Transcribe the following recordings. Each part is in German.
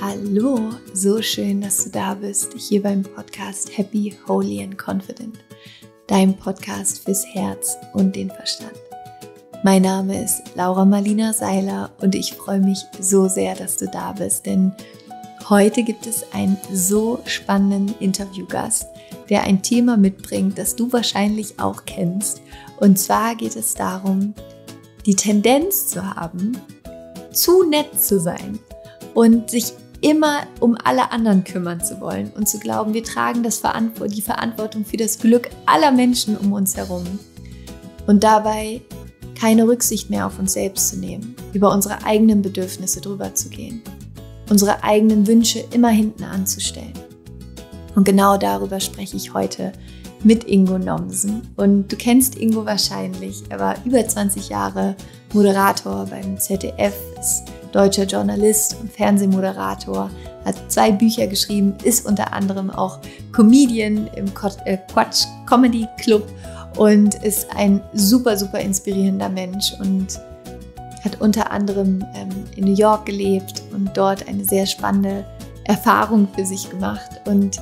Hallo, so schön, dass du da bist, hier beim Podcast Happy, Holy and Confident, dein Podcast fürs Herz und den Verstand. Mein Name ist Laura Marlina Seiler und ich freue mich so sehr, dass du da bist, denn heute gibt es einen so spannenden Interviewgast, der ein Thema mitbringt, das du wahrscheinlich auch kennst. Und zwar geht es darum, die Tendenz zu haben, zu nett zu sein und sich immer um alle anderen kümmern zu wollen und zu glauben, wir tragen das Verantwort die Verantwortung für das Glück aller Menschen um uns herum und dabei keine Rücksicht mehr auf uns selbst zu nehmen, über unsere eigenen Bedürfnisse drüber zu gehen, unsere eigenen Wünsche immer hinten anzustellen. Und genau darüber spreche ich heute mit Ingo Nomsen. Und du kennst Ingo wahrscheinlich. Er war über 20 Jahre Moderator beim ZDF, ist deutscher Journalist und Fernsehmoderator, hat zwei Bücher geschrieben, ist unter anderem auch Comedian im äh, Quatsch Comedy Club und ist ein super, super inspirierender Mensch und hat unter anderem ähm, in New York gelebt und dort eine sehr spannende Erfahrung für sich gemacht. Und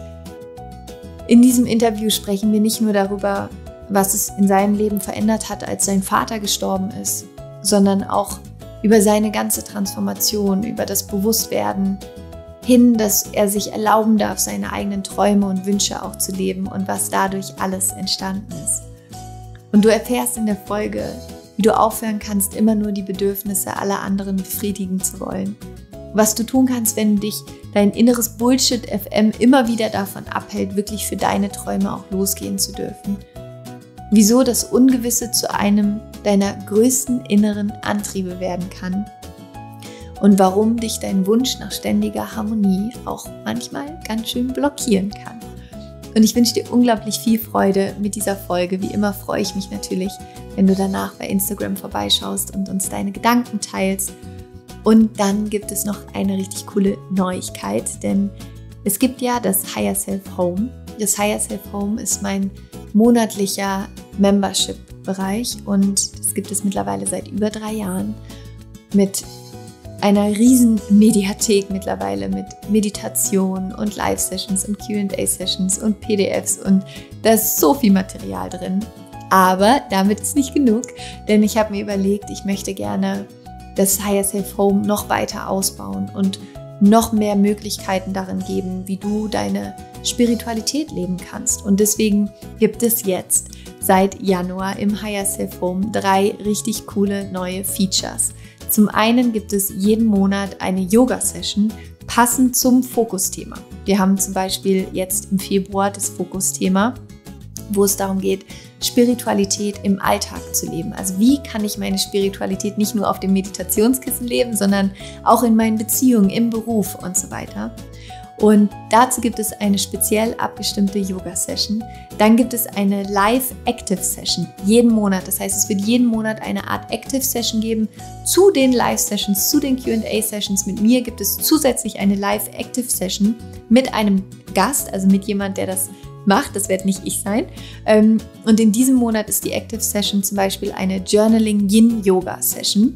in diesem Interview sprechen wir nicht nur darüber, was es in seinem Leben verändert hat, als sein Vater gestorben ist, sondern auch über seine ganze Transformation, über das Bewusstwerden hin, dass er sich erlauben darf, seine eigenen Träume und Wünsche auch zu leben und was dadurch alles entstanden ist. Und du erfährst in der Folge, wie du aufhören kannst, immer nur die Bedürfnisse aller anderen befriedigen zu wollen. Was du tun kannst, wenn dich dein inneres Bullshit FM immer wieder davon abhält, wirklich für deine Träume auch losgehen zu dürfen. Wieso das Ungewisse zu einem deiner größten inneren Antriebe werden kann und warum dich dein Wunsch nach ständiger Harmonie auch manchmal ganz schön blockieren kann. Und ich wünsche dir unglaublich viel Freude mit dieser Folge. Wie immer freue ich mich natürlich, wenn du danach bei Instagram vorbeischaust und uns deine Gedanken teilst. Und dann gibt es noch eine richtig coole Neuigkeit, denn es gibt ja das Higher Self Home. Das Higher Self Home ist mein monatlicher Membership-Bereich und das gibt es mittlerweile seit über drei Jahren mit einer riesen Mediathek mittlerweile mit Meditationen und Live-Sessions und QA-Sessions und PDFs und da ist so viel Material drin. Aber damit ist nicht genug, denn ich habe mir überlegt, ich möchte gerne das Higher Safe Home noch weiter ausbauen und noch mehr Möglichkeiten darin geben, wie du deine Spiritualität leben kannst. Und deswegen gibt es jetzt seit Januar im Higher Self Home drei richtig coole neue Features. Zum einen gibt es jeden Monat eine Yoga-Session passend zum Fokusthema. Wir haben zum Beispiel jetzt im Februar das Fokusthema, wo es darum geht, Spiritualität im Alltag zu leben. Also wie kann ich meine Spiritualität nicht nur auf dem Meditationskissen leben, sondern auch in meinen Beziehungen, im Beruf und so weiter. Und dazu gibt es eine speziell abgestimmte Yoga-Session. Dann gibt es eine Live-Active-Session jeden Monat. Das heißt, es wird jeden Monat eine Art Active-Session geben. Zu den Live-Sessions, zu den QA-Sessions mit mir gibt es zusätzlich eine Live-Active-Session mit einem Gast, also mit jemand, der das macht. Das werde nicht ich sein. Ähm, und in diesem Monat ist die Active Session zum Beispiel eine Journaling Yin Yoga Session.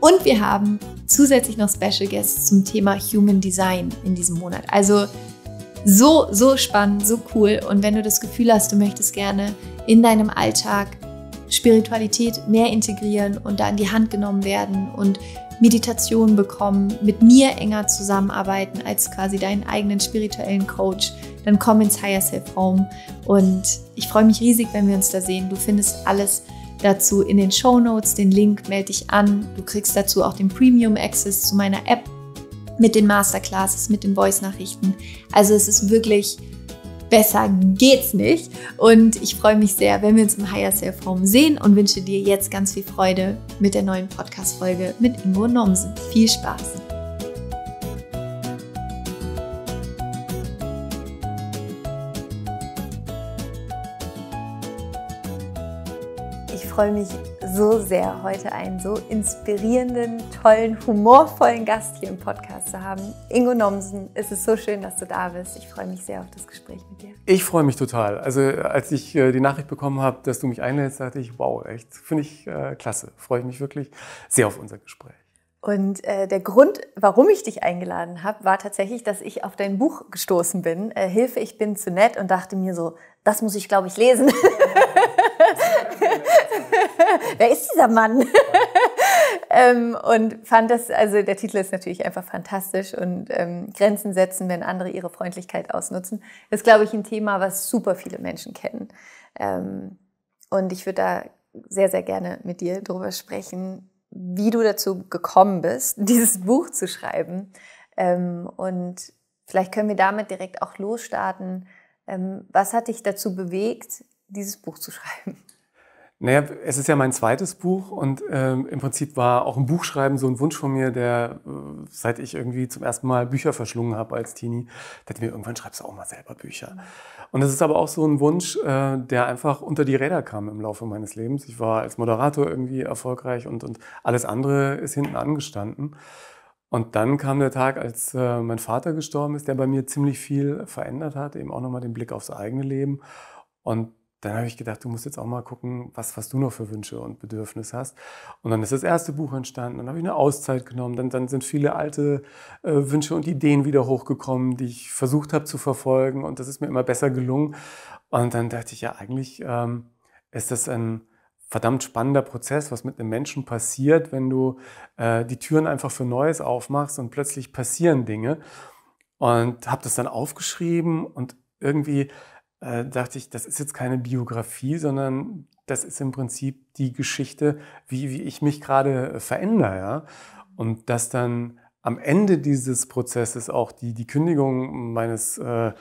Und wir haben zusätzlich noch Special Guests zum Thema Human Design in diesem Monat. Also so, so spannend, so cool. Und wenn du das Gefühl hast, du möchtest gerne in deinem Alltag Spiritualität mehr integrieren und da in die Hand genommen werden und Meditation bekommen, mit mir enger zusammenarbeiten als quasi deinen eigenen spirituellen Coach, dann komm ins Higher Self Home und ich freue mich riesig, wenn wir uns da sehen. Du findest alles dazu in den Show Notes, den Link, melde dich an. Du kriegst dazu auch den Premium Access zu meiner App mit den Masterclasses, mit den Voice Nachrichten. Also es ist wirklich Besser geht's nicht. Und ich freue mich sehr, wenn wir uns im Higher Self Home sehen und wünsche dir jetzt ganz viel Freude mit der neuen Podcast-Folge mit Ingo Nomsen. Viel Spaß! freue mich so sehr, heute einen so inspirierenden, tollen, humorvollen Gast hier im Podcast zu haben. Ingo Nomsen, es ist so schön, dass du da bist. Ich freue mich sehr auf das Gespräch mit dir. Ich freue mich total. Also als ich äh, die Nachricht bekommen habe, dass du mich einlädst, dachte ich, wow, echt, finde ich äh, klasse. Freue ich mich wirklich sehr auf unser Gespräch. Und äh, der Grund, warum ich dich eingeladen habe, war tatsächlich, dass ich auf dein Buch gestoßen bin, äh, Hilfe, ich bin zu nett und dachte mir so, das muss ich, glaube ich, lesen. Wer ist dieser Mann? ähm, und fand das, also der Titel ist natürlich einfach fantastisch und ähm, Grenzen setzen, wenn andere ihre Freundlichkeit ausnutzen, ist, glaube ich, ein Thema, was super viele Menschen kennen. Ähm, und ich würde da sehr, sehr gerne mit dir drüber sprechen, wie du dazu gekommen bist, dieses Buch zu schreiben. Ähm, und vielleicht können wir damit direkt auch losstarten. Ähm, was hat dich dazu bewegt, dieses Buch zu schreiben? Naja, es ist ja mein zweites Buch und ähm, im Prinzip war auch ein Buchschreiben so ein Wunsch von mir, der äh, seit ich irgendwie zum ersten Mal Bücher verschlungen habe als Teenie, dachte mir, irgendwann schreibst du auch mal selber Bücher. Und das ist aber auch so ein Wunsch, äh, der einfach unter die Räder kam im Laufe meines Lebens. Ich war als Moderator irgendwie erfolgreich und, und alles andere ist hinten angestanden. Und dann kam der Tag, als äh, mein Vater gestorben ist, der bei mir ziemlich viel verändert hat, eben auch nochmal den Blick aufs eigene Leben. Und dann habe ich gedacht, du musst jetzt auch mal gucken, was, was du noch für Wünsche und Bedürfnisse hast. Und dann ist das erste Buch entstanden, dann habe ich eine Auszeit genommen, dann, dann sind viele alte äh, Wünsche und Ideen wieder hochgekommen, die ich versucht habe zu verfolgen und das ist mir immer besser gelungen. Und dann dachte ich, ja, eigentlich ähm, ist das ein verdammt spannender Prozess, was mit einem Menschen passiert, wenn du äh, die Türen einfach für Neues aufmachst und plötzlich passieren Dinge. Und habe das dann aufgeschrieben und irgendwie äh, dachte ich, das ist jetzt keine Biografie, sondern das ist im Prinzip die Geschichte, wie, wie ich mich gerade äh, verändere. Ja? Und dass dann am Ende dieses Prozesses auch die, die Kündigung meines äh,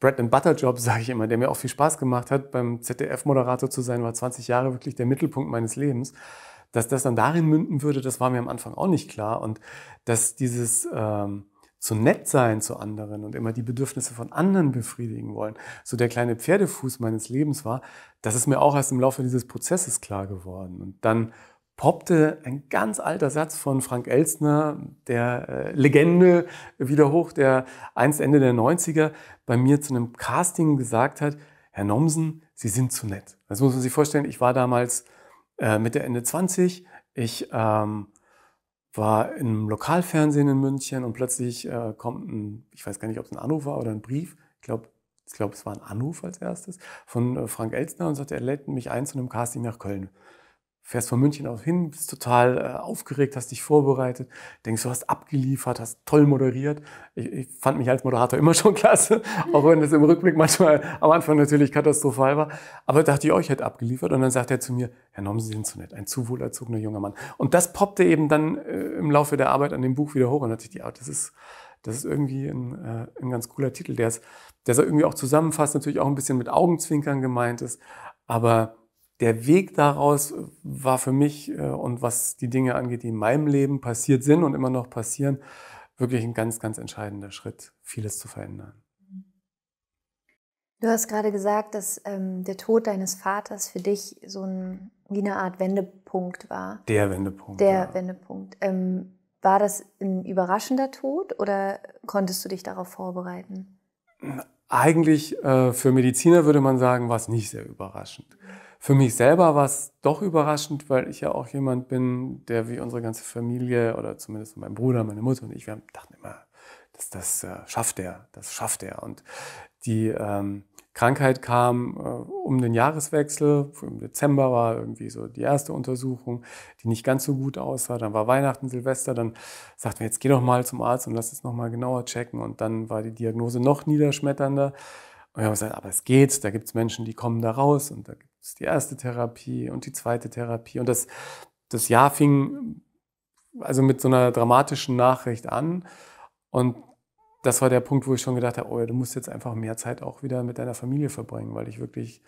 bread and butter jobs sage ich immer, der mir auch viel Spaß gemacht hat, beim ZDF-Moderator zu sein, war 20 Jahre wirklich der Mittelpunkt meines Lebens. Dass das dann darin münden würde, das war mir am Anfang auch nicht klar. Und dass dieses... Ähm, zu nett sein zu anderen und immer die Bedürfnisse von anderen befriedigen wollen, so der kleine Pferdefuß meines Lebens war, das ist mir auch erst im Laufe dieses Prozesses klar geworden. Und dann poppte ein ganz alter Satz von Frank Elstner, der äh, Legende wieder hoch, der einst Ende der 90er bei mir zu einem Casting gesagt hat, Herr Nomsen, Sie sind zu nett. Das muss man sich vorstellen, ich war damals äh, Mitte, Ende 20, ich ähm, war im Lokalfernsehen in München und plötzlich äh, kommt ein, ich weiß gar nicht, ob es ein Anruf war oder ein Brief, ich glaube, ich glaube, es war ein Anruf als erstes, von äh, Frank Elstner und sagte, er lädt mich ein zu einem Casting nach Köln fährst von München aus hin, bist total äh, aufgeregt, hast dich vorbereitet, denkst, du hast abgeliefert, hast toll moderiert. Ich, ich fand mich als Moderator immer schon klasse, auch wenn das im Rückblick manchmal am Anfang natürlich katastrophal war. Aber dachte ich, oh, ich hätte abgeliefert. Und dann sagt er zu mir, Herr Norm, Sie sind so nett, ein zu wohlerzogener junger Mann. Und das poppte eben dann äh, im Laufe der Arbeit an dem Buch wieder hoch. Und dachte ich, ja, das ist, das ist irgendwie ein, äh, ein ganz cooler Titel, der es der es irgendwie auch zusammenfasst, natürlich auch ein bisschen mit Augenzwinkern gemeint ist. Aber der Weg daraus äh, war für mich äh, und was die Dinge angeht, die in meinem Leben passiert sind und immer noch passieren, wirklich ein ganz, ganz entscheidender Schritt, vieles zu verändern. Du hast gerade gesagt, dass ähm, der Tod deines Vaters für dich so ein, wie eine Art Wendepunkt war. Der Wendepunkt. Der ja. Wendepunkt. Ähm, war das ein überraschender Tod oder konntest du dich darauf vorbereiten? Eigentlich äh, für Mediziner würde man sagen, war es nicht sehr überraschend. Mhm. Für mich selber war es doch überraschend, weil ich ja auch jemand bin, der wie unsere ganze Familie oder zumindest mein Bruder, meine Mutter und ich, wir dachten immer, das, das äh, schafft er, das schafft er. Und die ähm, Krankheit kam äh, um den Jahreswechsel. Im Dezember war irgendwie so die erste Untersuchung, die nicht ganz so gut aussah. Dann war Weihnachten, Silvester. Dann sagten wir, jetzt geh doch mal zum Arzt und lass es nochmal genauer checken. Und dann war die Diagnose noch niederschmetternder. Und wir haben gesagt, aber es geht. Da gibt es Menschen, die kommen da raus. Und da gibt das ist die erste Therapie und die zweite Therapie. Und das, das Jahr fing also mit so einer dramatischen Nachricht an. Und das war der Punkt, wo ich schon gedacht habe, oh, ja, du musst jetzt einfach mehr Zeit auch wieder mit deiner Familie verbringen, weil ich wirklich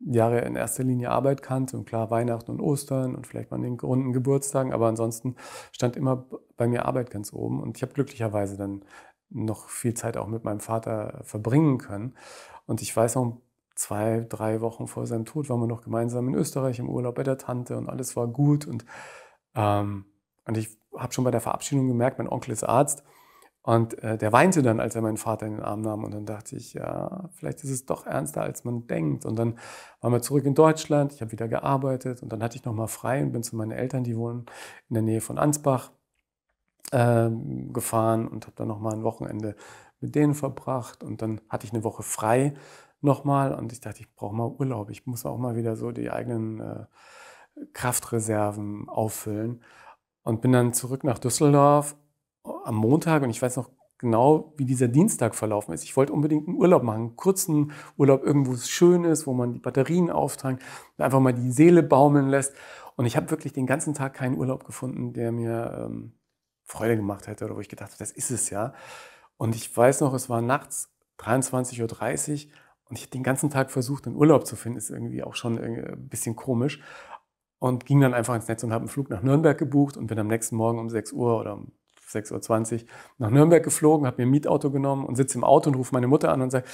Jahre in erster Linie Arbeit kannte und klar Weihnachten und Ostern und vielleicht mal an den runden Geburtstagen, aber ansonsten stand immer bei mir Arbeit ganz oben und ich habe glücklicherweise dann noch viel Zeit auch mit meinem Vater verbringen können und ich weiß noch ein zwei, drei Wochen vor seinem Tod waren wir noch gemeinsam in Österreich im Urlaub bei der Tante und alles war gut. Und, ähm, und ich habe schon bei der Verabschiedung gemerkt, mein Onkel ist Arzt. Und äh, der weinte dann, als er meinen Vater in den Arm nahm. Und dann dachte ich, ja, vielleicht ist es doch ernster, als man denkt. Und dann waren wir zurück in Deutschland. Ich habe wieder gearbeitet. Und dann hatte ich nochmal frei und bin zu meinen Eltern, die wohnen in der Nähe von Ansbach, äh, gefahren und habe dann nochmal ein Wochenende mit denen verbracht. Und dann hatte ich eine Woche frei nochmal. Und ich dachte, ich brauche mal Urlaub. Ich muss auch mal wieder so die eigenen äh, Kraftreserven auffüllen. Und bin dann zurück nach Düsseldorf oh, am Montag und ich weiß noch genau, wie dieser Dienstag verlaufen ist. Ich wollte unbedingt einen Urlaub machen, einen kurzen Urlaub irgendwo, es schön ist, wo man die Batterien auftankt, einfach mal die Seele baumeln lässt. Und ich habe wirklich den ganzen Tag keinen Urlaub gefunden, der mir ähm, Freude gemacht hätte oder wo ich gedacht habe, das ist es ja. Und ich weiß noch, es war nachts 23.30 Uhr und ich habe den ganzen Tag versucht, einen Urlaub zu finden, ist irgendwie auch schon ein äh, bisschen komisch. Und ging dann einfach ins Netz und habe einen Flug nach Nürnberg gebucht und bin am nächsten Morgen um 6 Uhr oder um 6.20 Uhr nach Nürnberg geflogen, habe mir ein Mietauto genommen und sitze im Auto und rufe meine Mutter an und sage,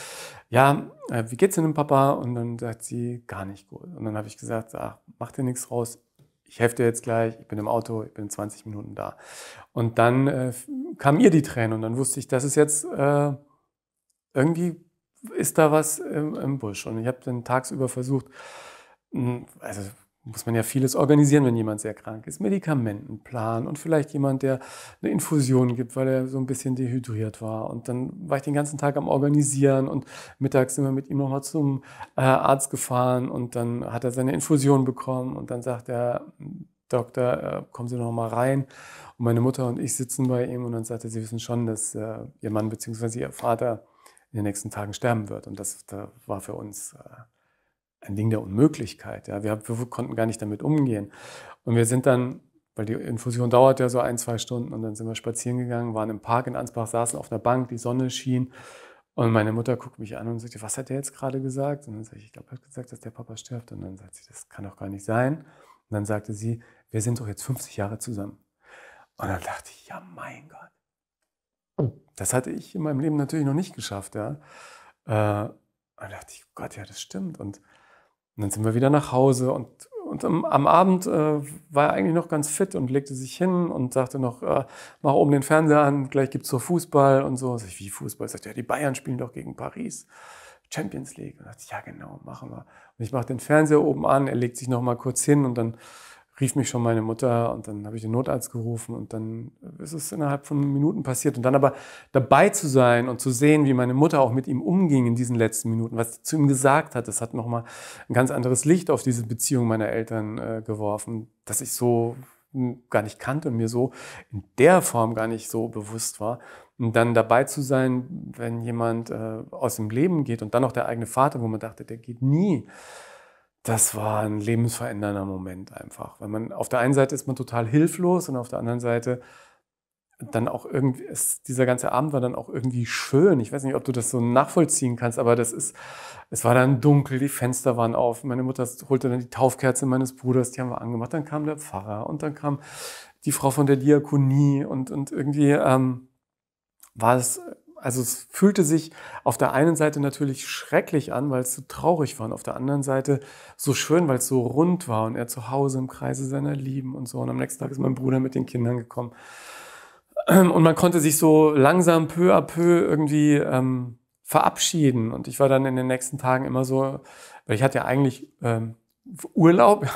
ja, äh, wie geht's denn dem Papa? Und dann sagt sie, gar nicht gut. Und dann habe ich gesagt, ach, mach dir nichts raus, ich helfe dir jetzt gleich, ich bin im Auto, ich bin in 20 Minuten da. Und dann äh, kam ihr die Tränen und dann wusste ich, das ist jetzt äh, irgendwie ist da was im, im Busch. Und ich habe dann tagsüber versucht, hm, also muss man ja vieles organisieren, wenn jemand sehr krank ist. Medikamentenplan und vielleicht jemand, der eine Infusion gibt, weil er so ein bisschen dehydriert war. Und dann war ich den ganzen Tag am Organisieren und mittags sind wir mit ihm nochmal zum äh, Arzt gefahren und dann hat er seine Infusion bekommen und dann sagt er, Doktor, äh, kommen Sie nochmal rein. Und meine Mutter und ich sitzen bei ihm und dann sagt er, Sie wissen schon, dass äh, Ihr Mann bzw. Ihr Vater in den nächsten Tagen sterben wird. Und das, das war für uns äh, ein Ding der Unmöglichkeit. Ja. Wir, wir konnten gar nicht damit umgehen. Und wir sind dann weil die Infusion dauert ja so ein, zwei Stunden und dann sind wir spazieren gegangen, waren im Park in Ansbach, saßen auf einer Bank, die Sonne schien und meine Mutter guckt mich an und sagt, was hat der jetzt gerade gesagt? Und dann sage ich, ich glaube, er hat gesagt, dass der Papa stirbt. Und dann sagt sie, das kann doch gar nicht sein. Und dann sagte sie, wir sind doch jetzt 50 Jahre zusammen. Und dann dachte ich, ja mein Gott, das hatte ich in meinem Leben natürlich noch nicht geschafft, ja. Äh, und da dachte ich, Gott, ja, das stimmt. Und, und, dann sind wir wieder nach Hause und, und am, am Abend äh, war er eigentlich noch ganz fit und legte sich hin und sagte noch, äh, mach oben den Fernseher an, gleich gibt's so Fußball und so. Sag ich, wie Fußball? Sagt ja, die Bayern spielen doch gegen Paris. Champions League. Und dachte ich, ja genau, machen wir. Und ich mache den Fernseher oben an, er legt sich noch mal kurz hin und dann rief mich schon meine Mutter und dann habe ich den Notarzt gerufen und dann ist es innerhalb von Minuten passiert. Und dann aber dabei zu sein und zu sehen, wie meine Mutter auch mit ihm umging in diesen letzten Minuten, was sie zu ihm gesagt hat, das hat nochmal ein ganz anderes Licht auf diese Beziehung meiner Eltern äh, geworfen, dass ich so hm, gar nicht kannte und mir so in der Form gar nicht so bewusst war. Und dann dabei zu sein, wenn jemand äh, aus dem Leben geht und dann noch der eigene Vater, wo man dachte, der geht nie das war ein lebensverändernder Moment einfach. Weil man auf der einen Seite ist man total hilflos und auf der anderen Seite dann auch irgendwie, ist, dieser ganze Abend war dann auch irgendwie schön. Ich weiß nicht, ob du das so nachvollziehen kannst, aber das ist, es war dann dunkel, die Fenster waren auf. Meine Mutter holte dann die Taufkerze meines Bruders, die haben wir angemacht. Dann kam der Pfarrer und dann kam die Frau von der Diakonie und, und irgendwie ähm, war es also es fühlte sich auf der einen Seite natürlich schrecklich an, weil es so traurig war und auf der anderen Seite so schön, weil es so rund war und er zu Hause im Kreise seiner Lieben und so. Und am nächsten Tag ist mein Bruder mit den Kindern gekommen. Und man konnte sich so langsam peu à peu irgendwie ähm, verabschieden. Und ich war dann in den nächsten Tagen immer so, weil ich hatte ja eigentlich ähm, Urlaub.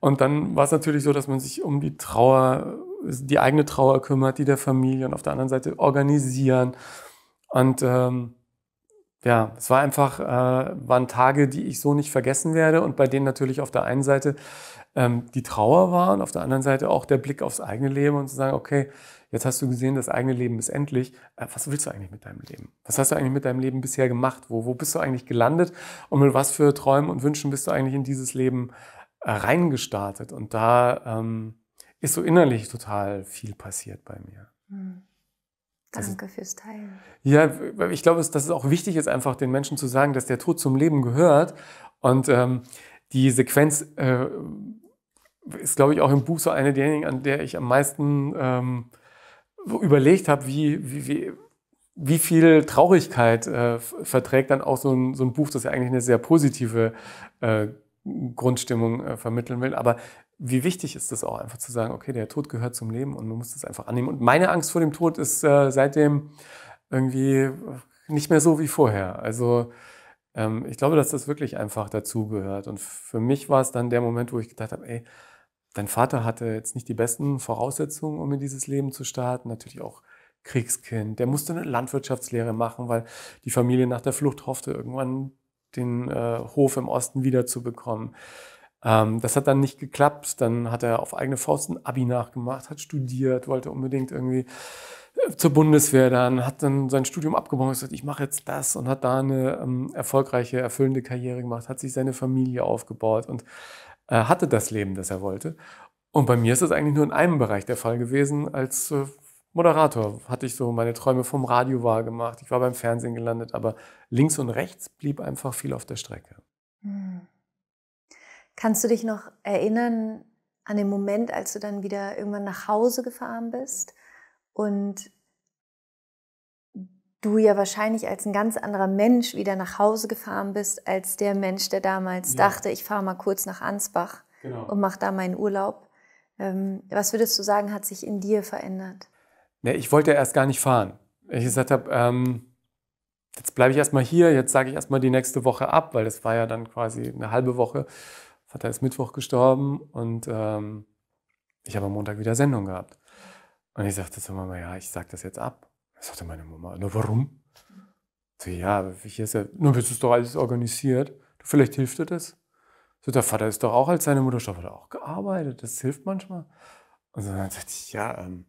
und dann war es natürlich so, dass man sich um die Trauer die eigene Trauer kümmert, die der Familie und auf der anderen Seite organisieren und ähm, ja, es war einfach, äh, waren Tage, die ich so nicht vergessen werde und bei denen natürlich auf der einen Seite ähm, die Trauer war und auf der anderen Seite auch der Blick aufs eigene Leben und zu sagen, okay, jetzt hast du gesehen, das eigene Leben ist endlich. Äh, was willst du eigentlich mit deinem Leben? Was hast du eigentlich mit deinem Leben bisher gemacht? Wo, wo bist du eigentlich gelandet? Und mit was für Träumen und Wünschen bist du eigentlich in dieses Leben äh, reingestartet? Und da ähm, ist so innerlich total viel passiert bei mir. Mhm. Also Danke fürs Teilen. Ja, ich glaube, dass es auch wichtig ist, einfach den Menschen zu sagen, dass der Tod zum Leben gehört. Und ähm, die Sequenz äh, ist, glaube ich, auch im Buch so eine derjenigen, an der ich am meisten ähm, überlegt habe, wie, wie, wie, wie viel Traurigkeit äh, verträgt dann auch so ein, so ein Buch, das ja eigentlich eine sehr positive äh, Grundstimmung äh, vermitteln will. Aber wie wichtig ist das auch einfach zu sagen, okay, der Tod gehört zum Leben und man muss das einfach annehmen. Und meine Angst vor dem Tod ist äh, seitdem irgendwie nicht mehr so wie vorher. Also ähm, ich glaube, dass das wirklich einfach dazu gehört. Und für mich war es dann der Moment, wo ich gedacht habe, ey, dein Vater hatte jetzt nicht die besten Voraussetzungen, um in dieses Leben zu starten. Natürlich auch Kriegskind. Der musste eine Landwirtschaftslehre machen, weil die Familie nach der Flucht hoffte, irgendwann den äh, Hof im Osten wiederzubekommen. Ähm, das hat dann nicht geklappt. Dann hat er auf eigene Faust ein Abi nachgemacht, hat studiert, wollte unbedingt irgendwie äh, zur Bundeswehr dann, hat dann sein Studium abgebrochen und gesagt, ich mache jetzt das und hat da eine ähm, erfolgreiche, erfüllende Karriere gemacht, hat sich seine Familie aufgebaut und äh, hatte das Leben, das er wollte. Und bei mir ist das eigentlich nur in einem Bereich der Fall gewesen. Als äh, Moderator hatte ich so meine Träume vom Radio wahrgemacht, ich war beim Fernsehen gelandet, aber links und rechts blieb einfach viel auf der Strecke. Mhm. Kannst du dich noch erinnern an den Moment, als du dann wieder irgendwann nach Hause gefahren bist und du ja wahrscheinlich als ein ganz anderer Mensch wieder nach Hause gefahren bist, als der Mensch, der damals ja. dachte, ich fahre mal kurz nach Ansbach genau. und mache da meinen Urlaub. Ähm, was würdest du sagen, hat sich in dir verändert? Nee, ich wollte erst gar nicht fahren. Ich gesagt habe, ähm, jetzt bleibe ich erstmal hier, jetzt sage ich erstmal die nächste Woche ab, weil das war ja dann quasi eine halbe Woche. Vater ist Mittwoch gestorben und ähm, ich habe am Montag wieder Sendung gehabt. Und ich sagte zur Mama, ja, ich sag das jetzt ab. Da sagte meine Mama, na warum? So, ja, hier ist ja, nur wird es doch alles organisiert. Du, vielleicht hilft dir das. So, der Vater ist doch auch als seine Mutter hat auch gearbeitet. Das hilft manchmal. Und so, dann sagte ich, ja, ähm,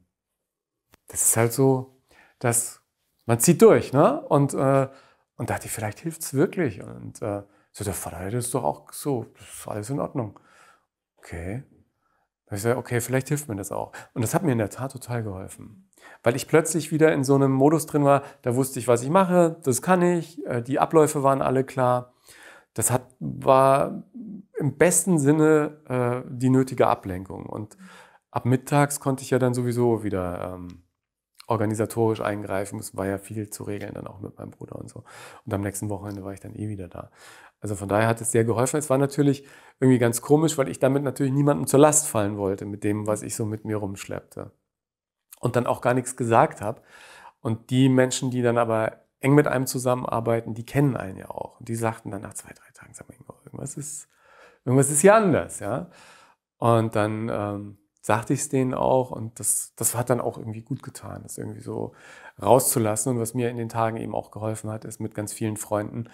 das ist halt so, dass man zieht durch, ne? Und, äh, und dachte ich, vielleicht hilft es wirklich. Und äh, so, der Vater hätte es doch auch so, das ist alles in Ordnung. Okay. Da ich gesagt, okay, vielleicht hilft mir das auch. Und das hat mir in der Tat total geholfen. Weil ich plötzlich wieder in so einem Modus drin war, da wusste ich, was ich mache, das kann ich, äh, die Abläufe waren alle klar. Das hat, war im besten Sinne äh, die nötige Ablenkung. Und ab mittags konnte ich ja dann sowieso wieder ähm, organisatorisch eingreifen. Es war ja viel zu regeln dann auch mit meinem Bruder und so. Und am nächsten Wochenende war ich dann eh wieder da. Also von daher hat es sehr geholfen. Es war natürlich irgendwie ganz komisch, weil ich damit natürlich niemandem zur Last fallen wollte mit dem, was ich so mit mir rumschleppte. Und dann auch gar nichts gesagt habe. Und die Menschen, die dann aber eng mit einem zusammenarbeiten, die kennen einen ja auch. Und die sagten dann nach zwei, drei Tagen, sag mal, irgendwas ist, irgendwas ist hier anders, ja. Und dann ähm, sagte ich es denen auch und das, das hat dann auch irgendwie gut getan, das irgendwie so rauszulassen. Und was mir in den Tagen eben auch geholfen hat, ist mit ganz vielen Freunden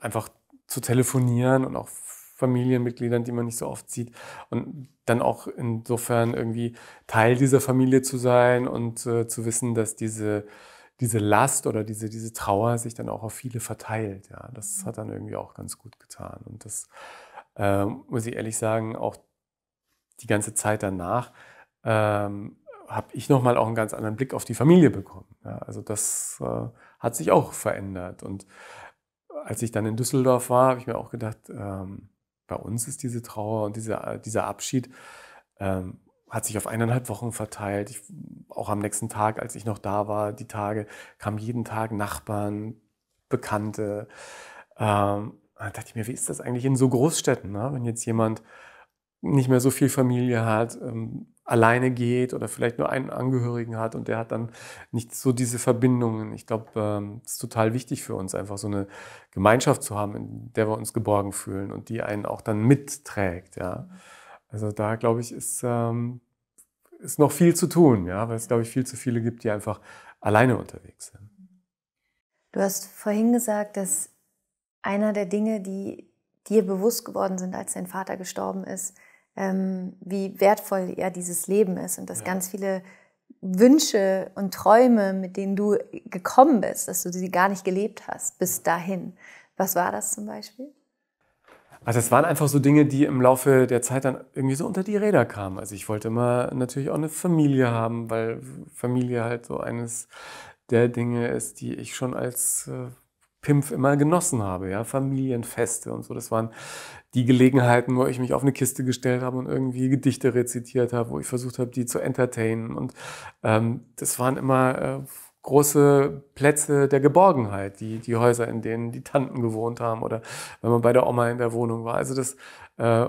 einfach zu telefonieren und auch Familienmitgliedern, die man nicht so oft sieht. Und dann auch insofern irgendwie Teil dieser Familie zu sein und äh, zu wissen, dass diese, diese Last oder diese, diese Trauer sich dann auch auf viele verteilt. Ja, das hat dann irgendwie auch ganz gut getan. Und das äh, muss ich ehrlich sagen, auch die ganze Zeit danach ähm, habe ich nochmal auch einen ganz anderen Blick auf die Familie bekommen. Ja, also das äh, hat sich auch verändert. Und als ich dann in Düsseldorf war, habe ich mir auch gedacht, ähm, bei uns ist diese Trauer und diese, äh, dieser Abschied ähm, hat sich auf eineinhalb Wochen verteilt. Ich, auch am nächsten Tag, als ich noch da war, die Tage, kamen jeden Tag Nachbarn, Bekannte. Ähm, da dachte ich mir, wie ist das eigentlich in so Großstädten, ne? wenn jetzt jemand nicht mehr so viel Familie hat, ähm, alleine geht oder vielleicht nur einen Angehörigen hat und der hat dann nicht so diese Verbindungen. Ich glaube, ähm, es ist total wichtig für uns, einfach so eine Gemeinschaft zu haben, in der wir uns geborgen fühlen und die einen auch dann mitträgt. Ja. Also da, glaube ich, ist, ähm, ist noch viel zu tun, ja, weil es, glaube ich, viel zu viele gibt, die einfach alleine unterwegs sind. Du hast vorhin gesagt, dass einer der Dinge, die dir bewusst geworden sind, als dein Vater gestorben ist, ähm, wie wertvoll ja dieses Leben ist und dass ja. ganz viele Wünsche und Träume, mit denen du gekommen bist, dass du sie gar nicht gelebt hast bis dahin. Was war das zum Beispiel? Also es waren einfach so Dinge, die im Laufe der Zeit dann irgendwie so unter die Räder kamen. Also ich wollte immer natürlich auch eine Familie haben, weil Familie halt so eines der Dinge ist, die ich schon als äh, Pimpf immer genossen habe. Ja? Familienfeste und so. Das waren die Gelegenheiten, wo ich mich auf eine Kiste gestellt habe und irgendwie Gedichte rezitiert habe, wo ich versucht habe, die zu entertainen. Und ähm, das waren immer äh, große Plätze der Geborgenheit, die, die Häuser, in denen die Tanten gewohnt haben oder wenn man bei der Oma in der Wohnung war. Also das, äh,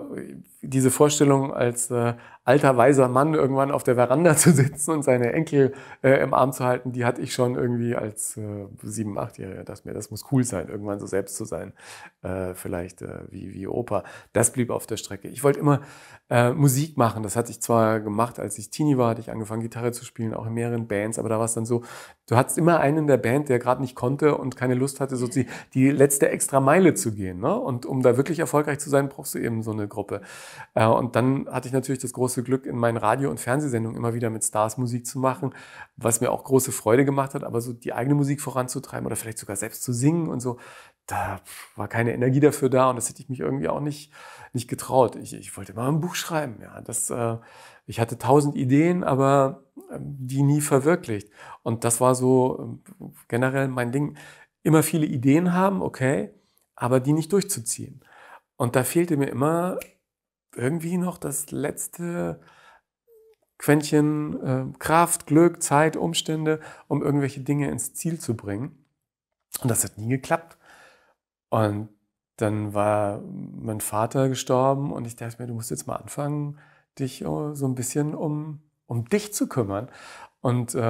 diese Vorstellung als äh, alter weiser Mann irgendwann auf der Veranda zu sitzen und seine Enkel äh, im Arm zu halten, die hatte ich schon irgendwie als äh, sieben, achtjähriger. Dachte mir, das muss cool sein, irgendwann so selbst zu sein, äh, vielleicht äh, wie wie Opa. Das blieb auf der Strecke. Ich wollte immer äh, Musik machen. Das hatte ich zwar gemacht, als ich Teenie war, hatte ich angefangen Gitarre zu spielen, auch in mehreren Bands. Aber da war es dann so, du hattest immer einen in der Band, der gerade nicht konnte und keine Lust hatte, so die, die letzte extra Meile zu gehen. Ne? Und um da wirklich erfolgreich zu sein, brauchst du eben so eine Gruppe. Äh, und dann hatte ich natürlich das große große Glück, in meinen Radio- und Fernsehsendungen immer wieder mit Stars Musik zu machen, was mir auch große Freude gemacht hat, aber so die eigene Musik voranzutreiben oder vielleicht sogar selbst zu singen und so, da war keine Energie dafür da und das hätte ich mich irgendwie auch nicht, nicht getraut. Ich, ich wollte mal ein Buch schreiben, ja, das, äh, ich hatte tausend Ideen, aber äh, die nie verwirklicht. Und das war so äh, generell mein Ding. Immer viele Ideen haben, okay, aber die nicht durchzuziehen. Und da fehlte mir immer irgendwie noch das letzte Quäntchen äh, Kraft, Glück, Zeit, Umstände, um irgendwelche Dinge ins Ziel zu bringen. Und das hat nie geklappt. Und dann war mein Vater gestorben und ich dachte mir, du musst jetzt mal anfangen, dich äh, so ein bisschen um, um dich zu kümmern. Und äh,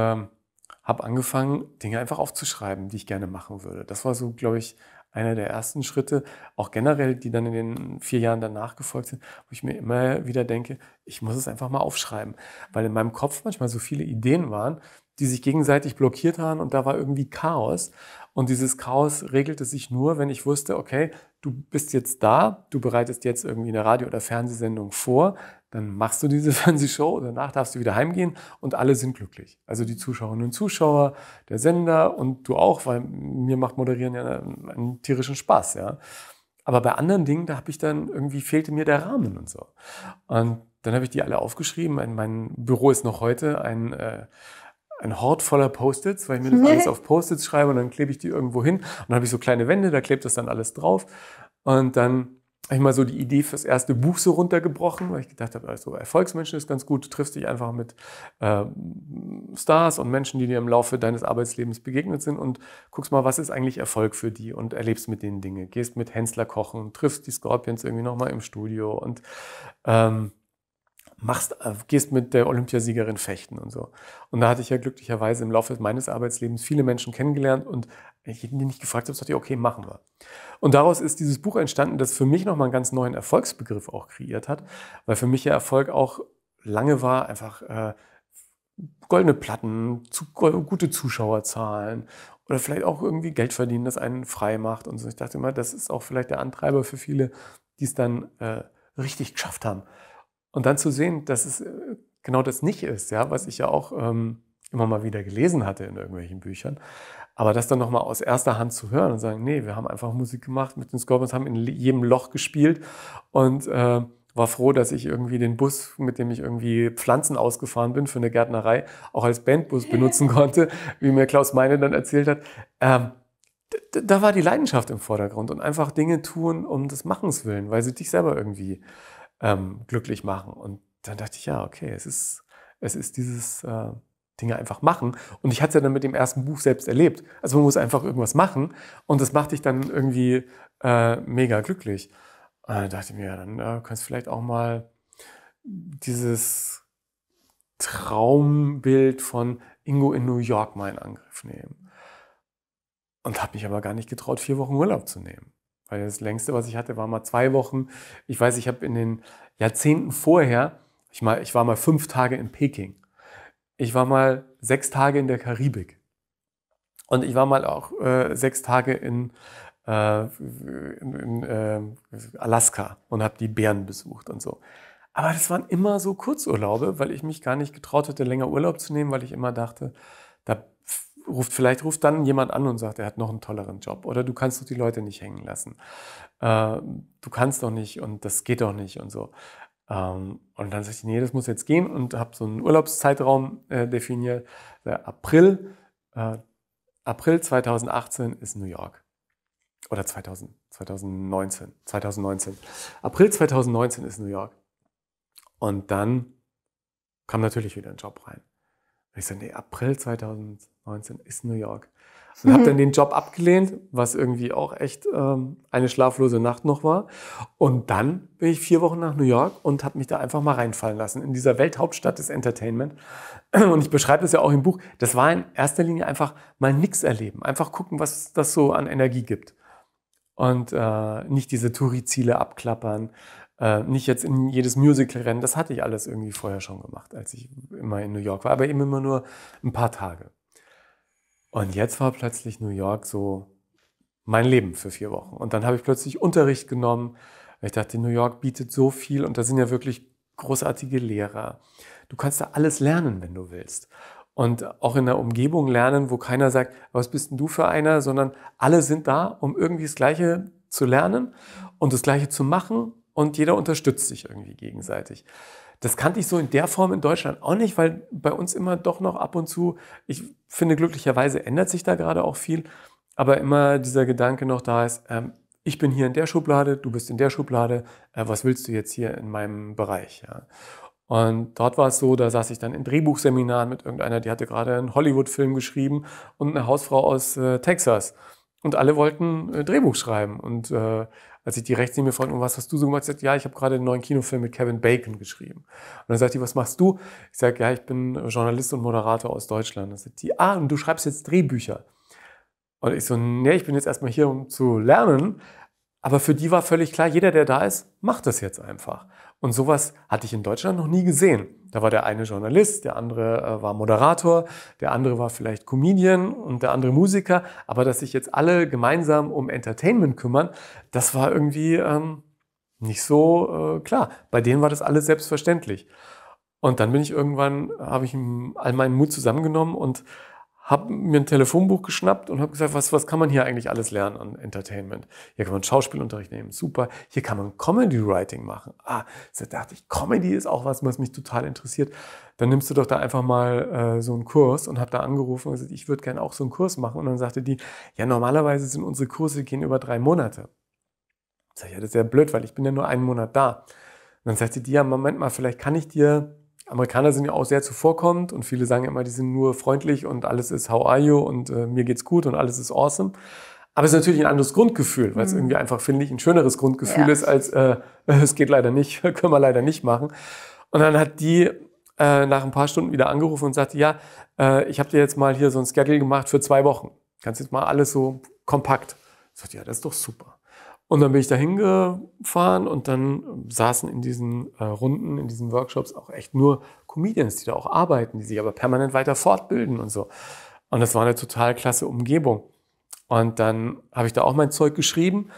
habe angefangen, Dinge einfach aufzuschreiben, die ich gerne machen würde. Das war so, glaube ich, einer der ersten Schritte, auch generell, die dann in den vier Jahren danach gefolgt sind, wo ich mir immer wieder denke, ich muss es einfach mal aufschreiben, weil in meinem Kopf manchmal so viele Ideen waren, die sich gegenseitig blockiert haben und da war irgendwie Chaos. Und dieses Chaos regelte sich nur, wenn ich wusste, okay, du bist jetzt da, du bereitest jetzt irgendwie eine Radio- oder Fernsehsendung vor, dann machst du diese Fernsehshow, danach darfst du wieder heimgehen und alle sind glücklich. Also die Zuschauerinnen und Zuschauer, der Sender und du auch, weil mir macht Moderieren ja einen tierischen Spaß, ja. Aber bei anderen Dingen, da habe ich dann irgendwie fehlte mir der Rahmen und so. Und dann habe ich die alle aufgeschrieben. Ein, mein Büro ist noch heute ein, äh, ein Hort voller Post-its, weil ich mir das alles auf Post-its schreibe und dann klebe ich die irgendwo hin. Und dann habe ich so kleine Wände, da klebt das dann alles drauf. Und dann habe ich mal so die Idee fürs erste Buch so runtergebrochen, weil ich gedacht habe, also Erfolgsmenschen ist ganz gut, du triffst dich einfach mit äh, Stars und Menschen, die dir im Laufe deines Arbeitslebens begegnet sind und guckst mal, was ist eigentlich Erfolg für die und erlebst mit denen Dinge. Gehst mit Hensler kochen, triffst die Scorpions irgendwie nochmal im Studio und ähm, machst, äh, gehst mit der Olympiasiegerin fechten und so. Und da hatte ich ja glücklicherweise im Laufe meines Arbeitslebens viele Menschen kennengelernt und ich den nicht gefragt habe, sagte ich, okay, machen wir. Und daraus ist dieses Buch entstanden, das für mich nochmal einen ganz neuen Erfolgsbegriff auch kreiert hat, weil für mich ja Erfolg auch lange war, einfach äh, goldene Platten, zu, gute Zuschauerzahlen oder vielleicht auch irgendwie Geld verdienen, das einen frei macht und so. Ich dachte immer, das ist auch vielleicht der Antreiber für viele, die es dann äh, richtig geschafft haben. Und dann zu sehen, dass es äh, genau das nicht ist, ja, was ich ja auch ähm, immer mal wieder gelesen hatte in irgendwelchen Büchern. Aber das dann nochmal aus erster Hand zu hören und sagen, nee, wir haben einfach Musik gemacht mit den Scorpions, haben in jedem Loch gespielt und äh, war froh, dass ich irgendwie den Bus, mit dem ich irgendwie Pflanzen ausgefahren bin für eine Gärtnerei, auch als Bandbus benutzen konnte, wie mir Klaus Meine dann erzählt hat. Ähm, da war die Leidenschaft im Vordergrund und einfach Dinge tun um des Machens willen, weil sie dich selber irgendwie ähm, glücklich machen. Und dann dachte ich, ja, okay, es ist, es ist dieses äh, Dinge einfach machen. Und ich hatte es ja dann mit dem ersten Buch selbst erlebt. Also man muss einfach irgendwas machen und das macht dich dann irgendwie äh, mega glücklich. Und dann dachte ich mir, ja, dann äh, kannst du vielleicht auch mal dieses Traumbild von Ingo in New York mal in Angriff nehmen. Und habe mich aber gar nicht getraut, vier Wochen Urlaub zu nehmen. Weil das längste, was ich hatte, war mal zwei Wochen. Ich weiß, ich habe in den Jahrzehnten vorher, ich, mal, ich war mal fünf Tage in Peking. Ich war mal sechs Tage in der Karibik. Und ich war mal auch äh, sechs Tage in, äh, in, in äh, Alaska und habe die Bären besucht und so. Aber das waren immer so Kurzurlaube, weil ich mich gar nicht getraut hatte, länger Urlaub zu nehmen, weil ich immer dachte, da ruft, vielleicht ruft dann jemand an und sagt, er hat noch einen tolleren Job. Oder du kannst doch die Leute nicht hängen lassen. Äh, du kannst doch nicht und das geht doch nicht und so. Ähm, und dann sage ich, nee, das muss jetzt gehen und habe so einen Urlaubszeitraum äh, definiert. Der April, äh, April 2018 ist New York. Oder 2000, 2019. 2019. April 2019 ist New York. Und dann kam natürlich wieder ein Job rein ich so, nee, April 2019 ist New York. Und habe dann den Job abgelehnt, was irgendwie auch echt ähm, eine schlaflose Nacht noch war. Und dann bin ich vier Wochen nach New York und habe mich da einfach mal reinfallen lassen in dieser Welthauptstadt des Entertainment. Und ich beschreibe das ja auch im Buch. Das war in erster Linie einfach mal nichts erleben, einfach gucken, was das so an Energie gibt. Und äh, nicht diese Touri-Ziele abklappern, äh, nicht jetzt in jedes Musical rennen. Das hatte ich alles irgendwie vorher schon gemacht, als ich immer in New York war, aber eben immer nur ein paar Tage. Und jetzt war plötzlich New York so mein Leben für vier Wochen. Und dann habe ich plötzlich Unterricht genommen. Ich dachte, New York bietet so viel und da sind ja wirklich großartige Lehrer. Du kannst da alles lernen, wenn du willst. Und auch in einer Umgebung lernen, wo keiner sagt, was bist denn du für einer, sondern alle sind da, um irgendwie das Gleiche zu lernen und das Gleiche zu machen und jeder unterstützt sich irgendwie gegenseitig. Das kannte ich so in der Form in Deutschland auch nicht, weil bei uns immer doch noch ab und zu, ich finde glücklicherweise ändert sich da gerade auch viel, aber immer dieser Gedanke noch da ist, ähm, ich bin hier in der Schublade, du bist in der Schublade, äh, was willst du jetzt hier in meinem Bereich? Ja? Und dort war es so, da saß ich dann in Drehbuchseminaren mit irgendeiner, die hatte gerade einen Hollywood-Film geschrieben und eine Hausfrau aus äh, Texas. Und alle wollten äh, Drehbuch schreiben. Und äh, als ich die rechts neben mir fragte, was hast du so gemacht? Ich sagte, ja, ich habe gerade einen neuen Kinofilm mit Kevin Bacon geschrieben. Und dann sagt die, was machst du? Ich sage, ja, ich bin Journalist und Moderator aus Deutschland. Dann sagt die, ah, und du schreibst jetzt Drehbücher. Und ich so, nee, ich bin jetzt erstmal hier, um zu lernen. Aber für die war völlig klar, jeder, der da ist, macht das jetzt einfach. Und sowas hatte ich in Deutschland noch nie gesehen. Da war der eine Journalist, der andere äh, war Moderator, der andere war vielleicht Comedian und der andere Musiker. Aber dass sich jetzt alle gemeinsam um Entertainment kümmern, das war irgendwie ähm, nicht so äh, klar. Bei denen war das alles selbstverständlich. Und dann bin ich irgendwann, habe ich all meinen Mut zusammengenommen und habe mir ein Telefonbuch geschnappt und habe gesagt, was, was kann man hier eigentlich alles lernen an Entertainment? Hier kann man Schauspielunterricht nehmen, super. Hier kann man Comedy Writing machen. Ah, da dachte ich, Comedy ist auch was, was mich total interessiert. Dann nimmst du doch da einfach mal äh, so einen Kurs und habe da angerufen und gesagt, ich würde gerne auch so einen Kurs machen. Und dann sagte die, ja, normalerweise sind unsere Kurse, gehen über drei Monate. Sag ich, ja, das ist ja blöd, weil ich bin ja nur einen Monat da. Und dann sagte die, ja, Moment mal, vielleicht kann ich dir Amerikaner sind ja auch sehr zuvorkommend und viele sagen immer, die sind nur freundlich und alles ist how are you und äh, mir geht's gut und alles ist awesome. Aber es ist natürlich ein anderes Grundgefühl, weil es mhm. irgendwie einfach, finde ich, ein schöneres Grundgefühl ja. ist, als äh, es geht leider nicht, können wir leider nicht machen. Und dann hat die äh, nach ein paar Stunden wieder angerufen und sagte, ja, äh, ich habe dir jetzt mal hier so ein Schedule gemacht für zwei Wochen. Kannst jetzt mal alles so kompakt. Ich sagte, ja, das ist doch super. Und dann bin ich da hingefahren und dann saßen in diesen äh, Runden, in diesen Workshops auch echt nur Comedians, die da auch arbeiten, die sich aber permanent weiter fortbilden und so. Und das war eine total klasse Umgebung. Und dann habe ich da auch mein Zeug geschrieben.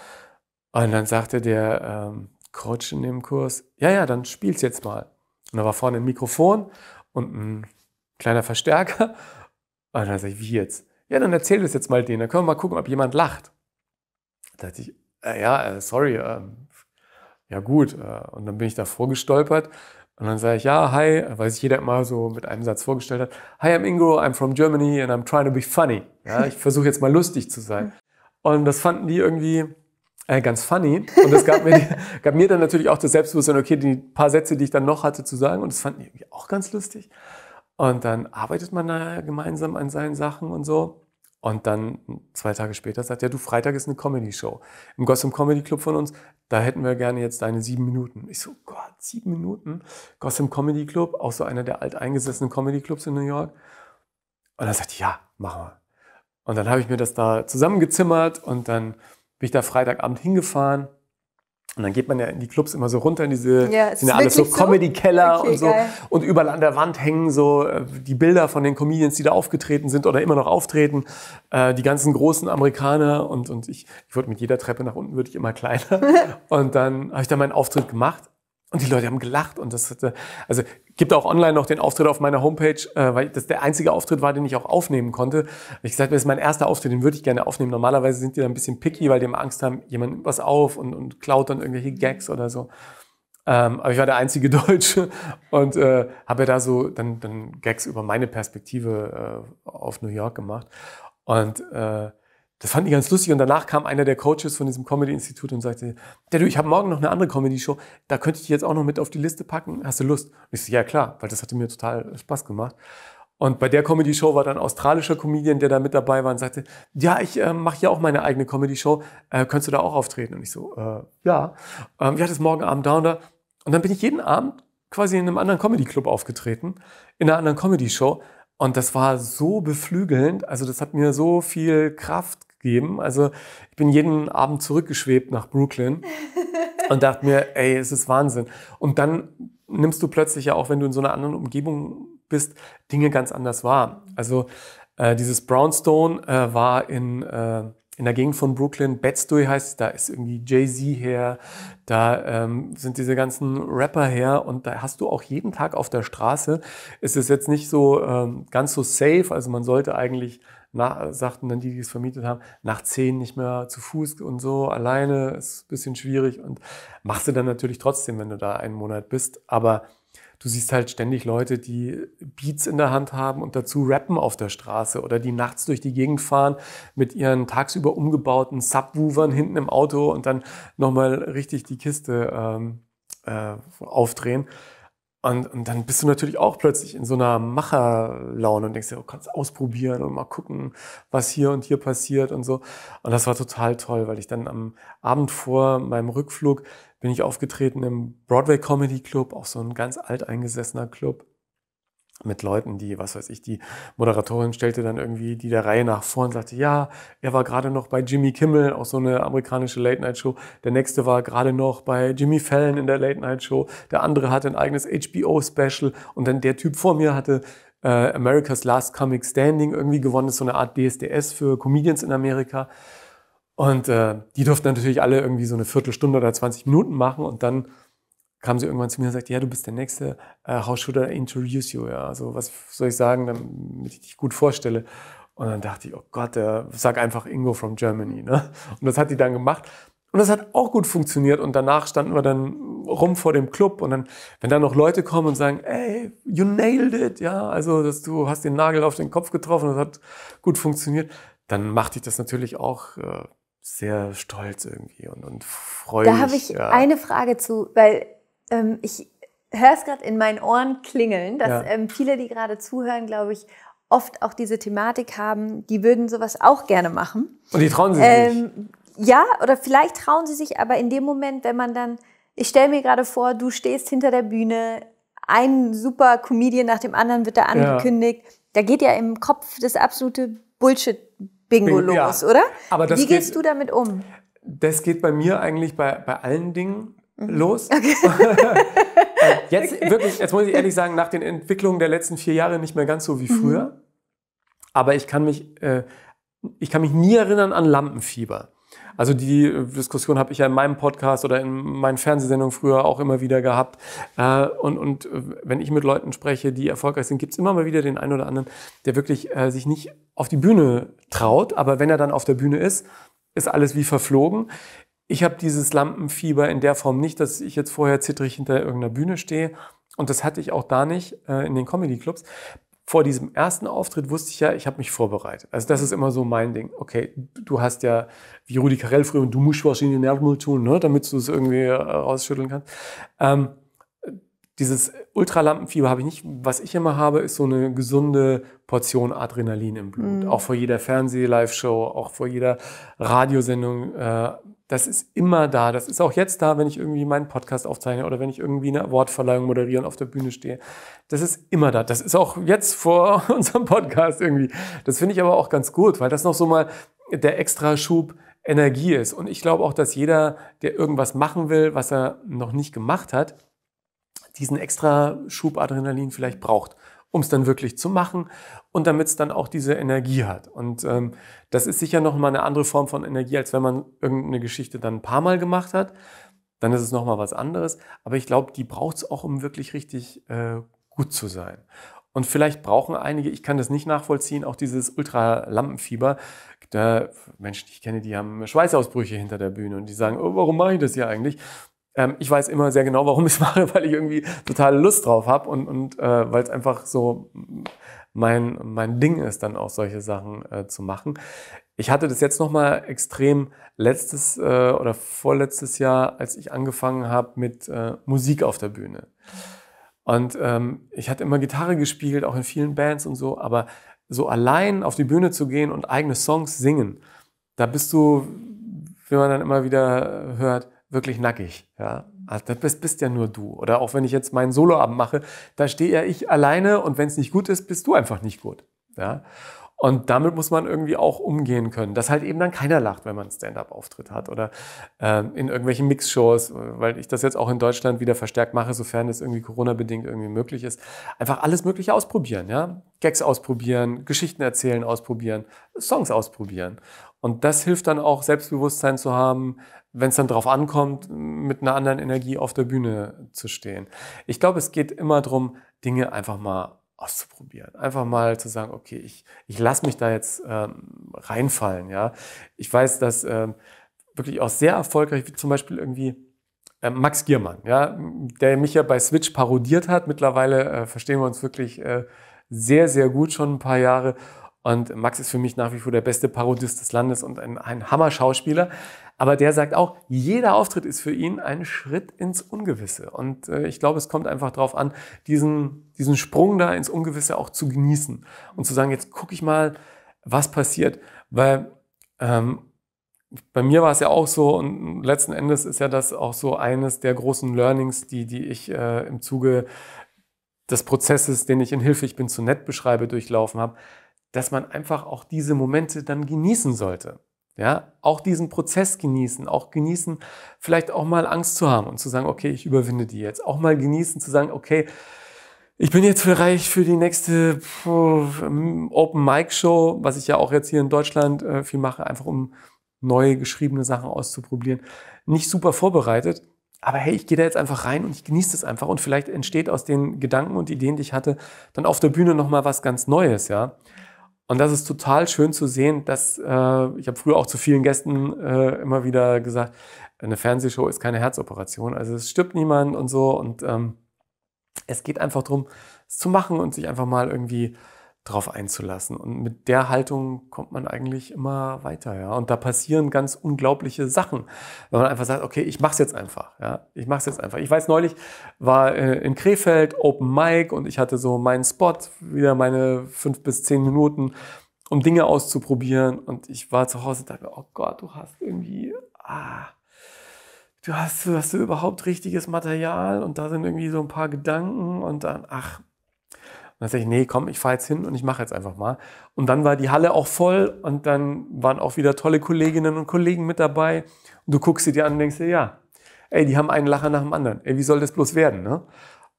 Und dann sagte der ähm, Coach in dem Kurs, ja, ja, dann spiel's jetzt mal. Und da war vorne ein Mikrofon und ein kleiner Verstärker. Und dann sage ich, wie jetzt? Ja, dann erzähl das jetzt mal denen. Dann können wir mal gucken, ob jemand lacht. Da dachte ich, äh, ja, äh, sorry, äh, ja gut. Äh, und dann bin ich da vorgestolpert. und dann sage ich, ja, hi, weil sich jeder immer so mit einem Satz vorgestellt hat, hi, I'm Ingo, I'm from Germany and I'm trying to be funny. Ja, ich versuche jetzt mal lustig zu sein. Und das fanden die irgendwie äh, ganz funny. Und das gab mir, gab mir dann natürlich auch das Selbstbewusstsein, okay, die paar Sätze, die ich dann noch hatte zu sagen, und das fanden die irgendwie auch ganz lustig. Und dann arbeitet man da gemeinsam an seinen Sachen und so. Und dann zwei Tage später sagt er, du, Freitag ist eine Comedy-Show. Im Gotham Comedy Club von uns, da hätten wir gerne jetzt deine sieben Minuten. Ich so, Gott, sieben Minuten? Gotham Comedy Club, auch so einer der alteingesessenen Comedy Clubs in New York. Und dann sagt ja, machen wir. Und dann habe ich mir das da zusammengezimmert und dann bin ich da Freitagabend hingefahren und dann geht man ja in die Clubs immer so runter in diese, ja, sind ja alles so Comedy-Keller so? okay, und so. Geil. Und überall an der Wand hängen so äh, die Bilder von den Comedians, die da aufgetreten sind oder immer noch auftreten. Äh, die ganzen großen Amerikaner und, und ich, ich wurde mit jeder Treppe nach unten, würde ich immer kleiner. und dann habe ich da meinen Auftritt gemacht und die Leute haben gelacht und das hatte, also gibt auch online noch den Auftritt auf meiner Homepage, äh, weil das der einzige Auftritt war, den ich auch aufnehmen konnte. Ich gesagt, das ist mein erster Auftritt, den würde ich gerne aufnehmen. Normalerweise sind die da ein bisschen picky, weil die immer Angst haben, jemand nimmt was auf und, und klaut dann irgendwelche Gags oder so. Ähm, aber ich war der einzige Deutsche und äh, habe ja da so dann, dann Gags über meine Perspektive äh, auf New York gemacht. Und äh, das fand ich ganz lustig. Und danach kam einer der Coaches von diesem Comedy-Institut und sagte, der du, ich habe morgen noch eine andere Comedy-Show, da könnte ich dich jetzt auch noch mit auf die Liste packen. Hast du Lust? Und ich so, ja klar, weil das hatte mir total Spaß gemacht. Und bei der Comedy-Show war dann ein australischer Comedian, der da mit dabei war und sagte, ja, ich äh, mache ja auch meine eigene Comedy-Show, äh, könntest du da auch auftreten? Und ich so, äh, ja. Ähm, hatte das morgen Abend da und da. Und dann bin ich jeden Abend quasi in einem anderen Comedy-Club aufgetreten, in einer anderen Comedy-Show. Und das war so beflügelnd, also das hat mir so viel Kraft, geben. Also ich bin jeden Abend zurückgeschwebt nach Brooklyn und dachte mir, ey, es ist Wahnsinn. Und dann nimmst du plötzlich ja auch, wenn du in so einer anderen Umgebung bist, Dinge ganz anders wahr. Also äh, dieses Brownstone äh, war in, äh, in der Gegend von Brooklyn, Bedstuy heißt es, da ist irgendwie Jay-Z her, da ähm, sind diese ganzen Rapper her und da hast du auch jeden Tag auf der Straße, es ist jetzt nicht so ähm, ganz so safe, also man sollte eigentlich nach, sagten dann die, die es vermietet haben, nach zehn nicht mehr zu Fuß und so, alleine ist ein bisschen schwierig und machst du dann natürlich trotzdem, wenn du da einen Monat bist, aber du siehst halt ständig Leute, die Beats in der Hand haben und dazu rappen auf der Straße oder die nachts durch die Gegend fahren mit ihren tagsüber umgebauten Subwoofern hinten im Auto und dann nochmal richtig die Kiste ähm, äh, aufdrehen. Und, und dann bist du natürlich auch plötzlich in so einer Macherlaune und denkst dir, du oh, kannst ausprobieren und mal gucken, was hier und hier passiert und so. Und das war total toll, weil ich dann am Abend vor meinem Rückflug bin ich aufgetreten im Broadway Comedy Club, auch so ein ganz alteingesessener Club mit Leuten, die, was weiß ich, die Moderatorin stellte dann irgendwie die der Reihe nach vor und sagte, ja, er war gerade noch bei Jimmy Kimmel, auch so eine amerikanische Late-Night-Show. Der nächste war gerade noch bei Jimmy Fallon in der Late-Night-Show. Der andere hatte ein eigenes HBO-Special und dann der Typ vor mir hatte äh, America's Last Comic Standing irgendwie gewonnen, das ist so eine Art DSDS für Comedians in Amerika. Und äh, die durften natürlich alle irgendwie so eine Viertelstunde oder 20 Minuten machen und dann kam sie irgendwann zu mir und sagte, ja, du bist der Nächste, uh, how should I introduce you? Ja, also was soll ich sagen, damit ich dich gut vorstelle? Und dann dachte ich, oh Gott, äh, sag einfach Ingo from Germany. Ne? Und das hat die dann gemacht. Und das hat auch gut funktioniert. Und danach standen wir dann rum vor dem Club. Und dann, wenn da noch Leute kommen und sagen, ey, you nailed it, ja, also dass du hast den Nagel auf den Kopf getroffen, das hat gut funktioniert, dann machte ich das natürlich auch äh, sehr stolz irgendwie und, und freue mich. Da habe ich ja. eine Frage zu, weil ähm, ich höre es gerade in meinen Ohren klingeln, dass ja. ähm, viele, die gerade zuhören, glaube ich, oft auch diese Thematik haben, die würden sowas auch gerne machen. Und die trauen sich ähm, nicht. Ja, oder vielleicht trauen sie sich, aber in dem Moment, wenn man dann, ich stelle mir gerade vor, du stehst hinter der Bühne, ein super Comedian nach dem anderen wird da angekündigt, ja. da geht ja im Kopf das absolute Bullshit-Bingo los, ja. oder? Aber das Wie gehst geht, du damit um? Das geht bei mir eigentlich bei, bei allen Dingen Mhm. los. Okay. jetzt wirklich, jetzt muss ich ehrlich sagen, nach den Entwicklungen der letzten vier Jahre nicht mehr ganz so wie mhm. früher. Mhm. Aber ich kann mich, äh, ich kann mich nie erinnern an Lampenfieber. Also die Diskussion habe ich ja in meinem Podcast oder in meinen Fernsehsendungen früher auch immer wieder gehabt. Äh, und, und wenn ich mit Leuten spreche, die erfolgreich sind, gibt es immer mal wieder den einen oder anderen, der wirklich äh, sich nicht auf die Bühne traut. Aber wenn er dann auf der Bühne ist, ist alles wie verflogen. Ich habe dieses Lampenfieber in der Form nicht, dass ich jetzt vorher zittrig hinter irgendeiner Bühne stehe. Und das hatte ich auch da nicht äh, in den Comedy-Clubs. Vor diesem ersten Auftritt wusste ich ja, ich habe mich vorbereitet. Also das ist immer so mein Ding. Okay, du hast ja, wie Rudi Carell früher, und du musst wahrscheinlich den Nerven tun, ne, damit du es irgendwie äh, rausschütteln kannst. Ähm, dieses Ultralampenfieber habe ich nicht. Was ich immer habe, ist so eine gesunde Portion Adrenalin im Blut. Mhm. Auch vor jeder Fernseh-Live-Show, auch vor jeder Radiosendung. Äh, das ist immer da. Das ist auch jetzt da, wenn ich irgendwie meinen Podcast aufzeichne oder wenn ich irgendwie eine Wortverleihung moderiere und auf der Bühne stehe. Das ist immer da. Das ist auch jetzt vor unserem Podcast irgendwie. Das finde ich aber auch ganz gut, weil das noch so mal der extra Schub Energie ist. Und ich glaube auch, dass jeder, der irgendwas machen will, was er noch nicht gemacht hat, diesen extra Schub Adrenalin vielleicht braucht, um es dann wirklich zu machen und damit es dann auch diese Energie hat. Und ähm, das ist sicher nochmal eine andere Form von Energie, als wenn man irgendeine Geschichte dann ein paar Mal gemacht hat. Dann ist es nochmal was anderes. Aber ich glaube, die braucht es auch, um wirklich richtig äh, gut zu sein. Und vielleicht brauchen einige, ich kann das nicht nachvollziehen, auch dieses Ultralampenfieber. Da Menschen, die ich kenne, die haben Schweißausbrüche hinter der Bühne und die sagen, oh, warum mache ich das hier eigentlich? ähm, ich weiß immer sehr genau, warum ich es mache, weil ich irgendwie totale Lust drauf habe und, und äh, weil es einfach so mein, mein Ding ist, dann auch solche Sachen äh, zu machen. Ich hatte das jetzt nochmal extrem letztes äh, oder vorletztes Jahr, als ich angefangen habe mit äh, Musik auf der Bühne. Und ähm, ich hatte immer Gitarre gespielt, auch in vielen Bands und so, aber so allein auf die Bühne zu gehen und eigene Songs singen, da bist du, wie man dann immer wieder hört, wirklich nackig. Ja? Also das bist, bist ja nur du. Oder auch wenn ich jetzt meinen Soloabend mache, da stehe ja ich alleine und wenn es nicht gut ist, bist du einfach nicht gut. Ja? Und damit muss man irgendwie auch umgehen können, dass halt eben dann keiner lacht, wenn man einen Stand-up-Auftritt hat oder ähm, in irgendwelchen Mix-Shows, weil ich das jetzt auch in Deutschland wieder verstärkt mache, sofern es irgendwie Corona-bedingt irgendwie möglich ist. Einfach alles Mögliche ausprobieren, ja. Gags ausprobieren, Geschichten erzählen ausprobieren, Songs ausprobieren. Und das hilft dann auch, Selbstbewusstsein zu haben, wenn es dann drauf ankommt, mit einer anderen Energie auf der Bühne zu stehen. Ich glaube, es geht immer darum, Dinge einfach mal auszuprobieren. Einfach mal zu sagen, okay, ich, ich lasse mich da jetzt ähm, reinfallen. Ja? Ich weiß, dass ähm, wirklich auch sehr erfolgreich, wie zum Beispiel irgendwie äh, Max Giermann, ja? der mich ja bei Switch parodiert hat. Mittlerweile äh, verstehen wir uns wirklich äh, sehr, sehr gut schon ein paar Jahre. Und Max ist für mich nach wie vor der beste Parodist des Landes und ein, ein Hammer-Schauspieler. Aber der sagt auch, jeder Auftritt ist für ihn ein Schritt ins Ungewisse. Und äh, ich glaube, es kommt einfach darauf an, diesen, diesen Sprung da ins Ungewisse auch zu genießen und zu sagen, jetzt gucke ich mal, was passiert. Weil ähm, bei mir war es ja auch so, und letzten Endes ist ja das auch so eines der großen Learnings, die, die ich äh, im Zuge des Prozesses, den ich in Hilfe, ich bin zu nett beschreibe, durchlaufen habe dass man einfach auch diese Momente dann genießen sollte. Ja, auch diesen Prozess genießen, auch genießen, vielleicht auch mal Angst zu haben und zu sagen, okay, ich überwinde die jetzt. Auch mal genießen, zu sagen, okay, ich bin jetzt bereit für die nächste Open Mic Show, was ich ja auch jetzt hier in Deutschland äh, viel mache, einfach um neue geschriebene Sachen auszuprobieren. Nicht super vorbereitet, aber hey, ich gehe da jetzt einfach rein und ich genieße das einfach und vielleicht entsteht aus den Gedanken und Ideen, die ich hatte, dann auf der Bühne nochmal was ganz Neues, ja. Und das ist total schön zu sehen, dass äh, ich habe früher auch zu vielen Gästen äh, immer wieder gesagt, eine Fernsehshow ist keine Herzoperation. Also es stirbt niemand und so. Und ähm, es geht einfach darum, es zu machen und sich einfach mal irgendwie drauf einzulassen. Und mit der Haltung kommt man eigentlich immer weiter, ja. Und da passieren ganz unglaubliche Sachen, wenn man einfach sagt, okay, ich mach's jetzt einfach, ja. Ich mach's jetzt einfach. Ich weiß neulich war äh, in Krefeld Open Mic und ich hatte so meinen Spot, wieder meine fünf bis zehn Minuten, um Dinge auszuprobieren. Und ich war zu Hause und dachte, oh Gott, du hast irgendwie, ah, du hast, hast du überhaupt richtiges Material und da sind irgendwie so ein paar Gedanken und dann, ach, dann dachte ich, nee, komm, ich fahre jetzt hin und ich mache jetzt einfach mal. Und dann war die Halle auch voll und dann waren auch wieder tolle Kolleginnen und Kollegen mit dabei. Und du guckst sie dir an und denkst dir, ja, ey, die haben einen Lacher nach dem anderen. Ey, wie soll das bloß werden? Ne?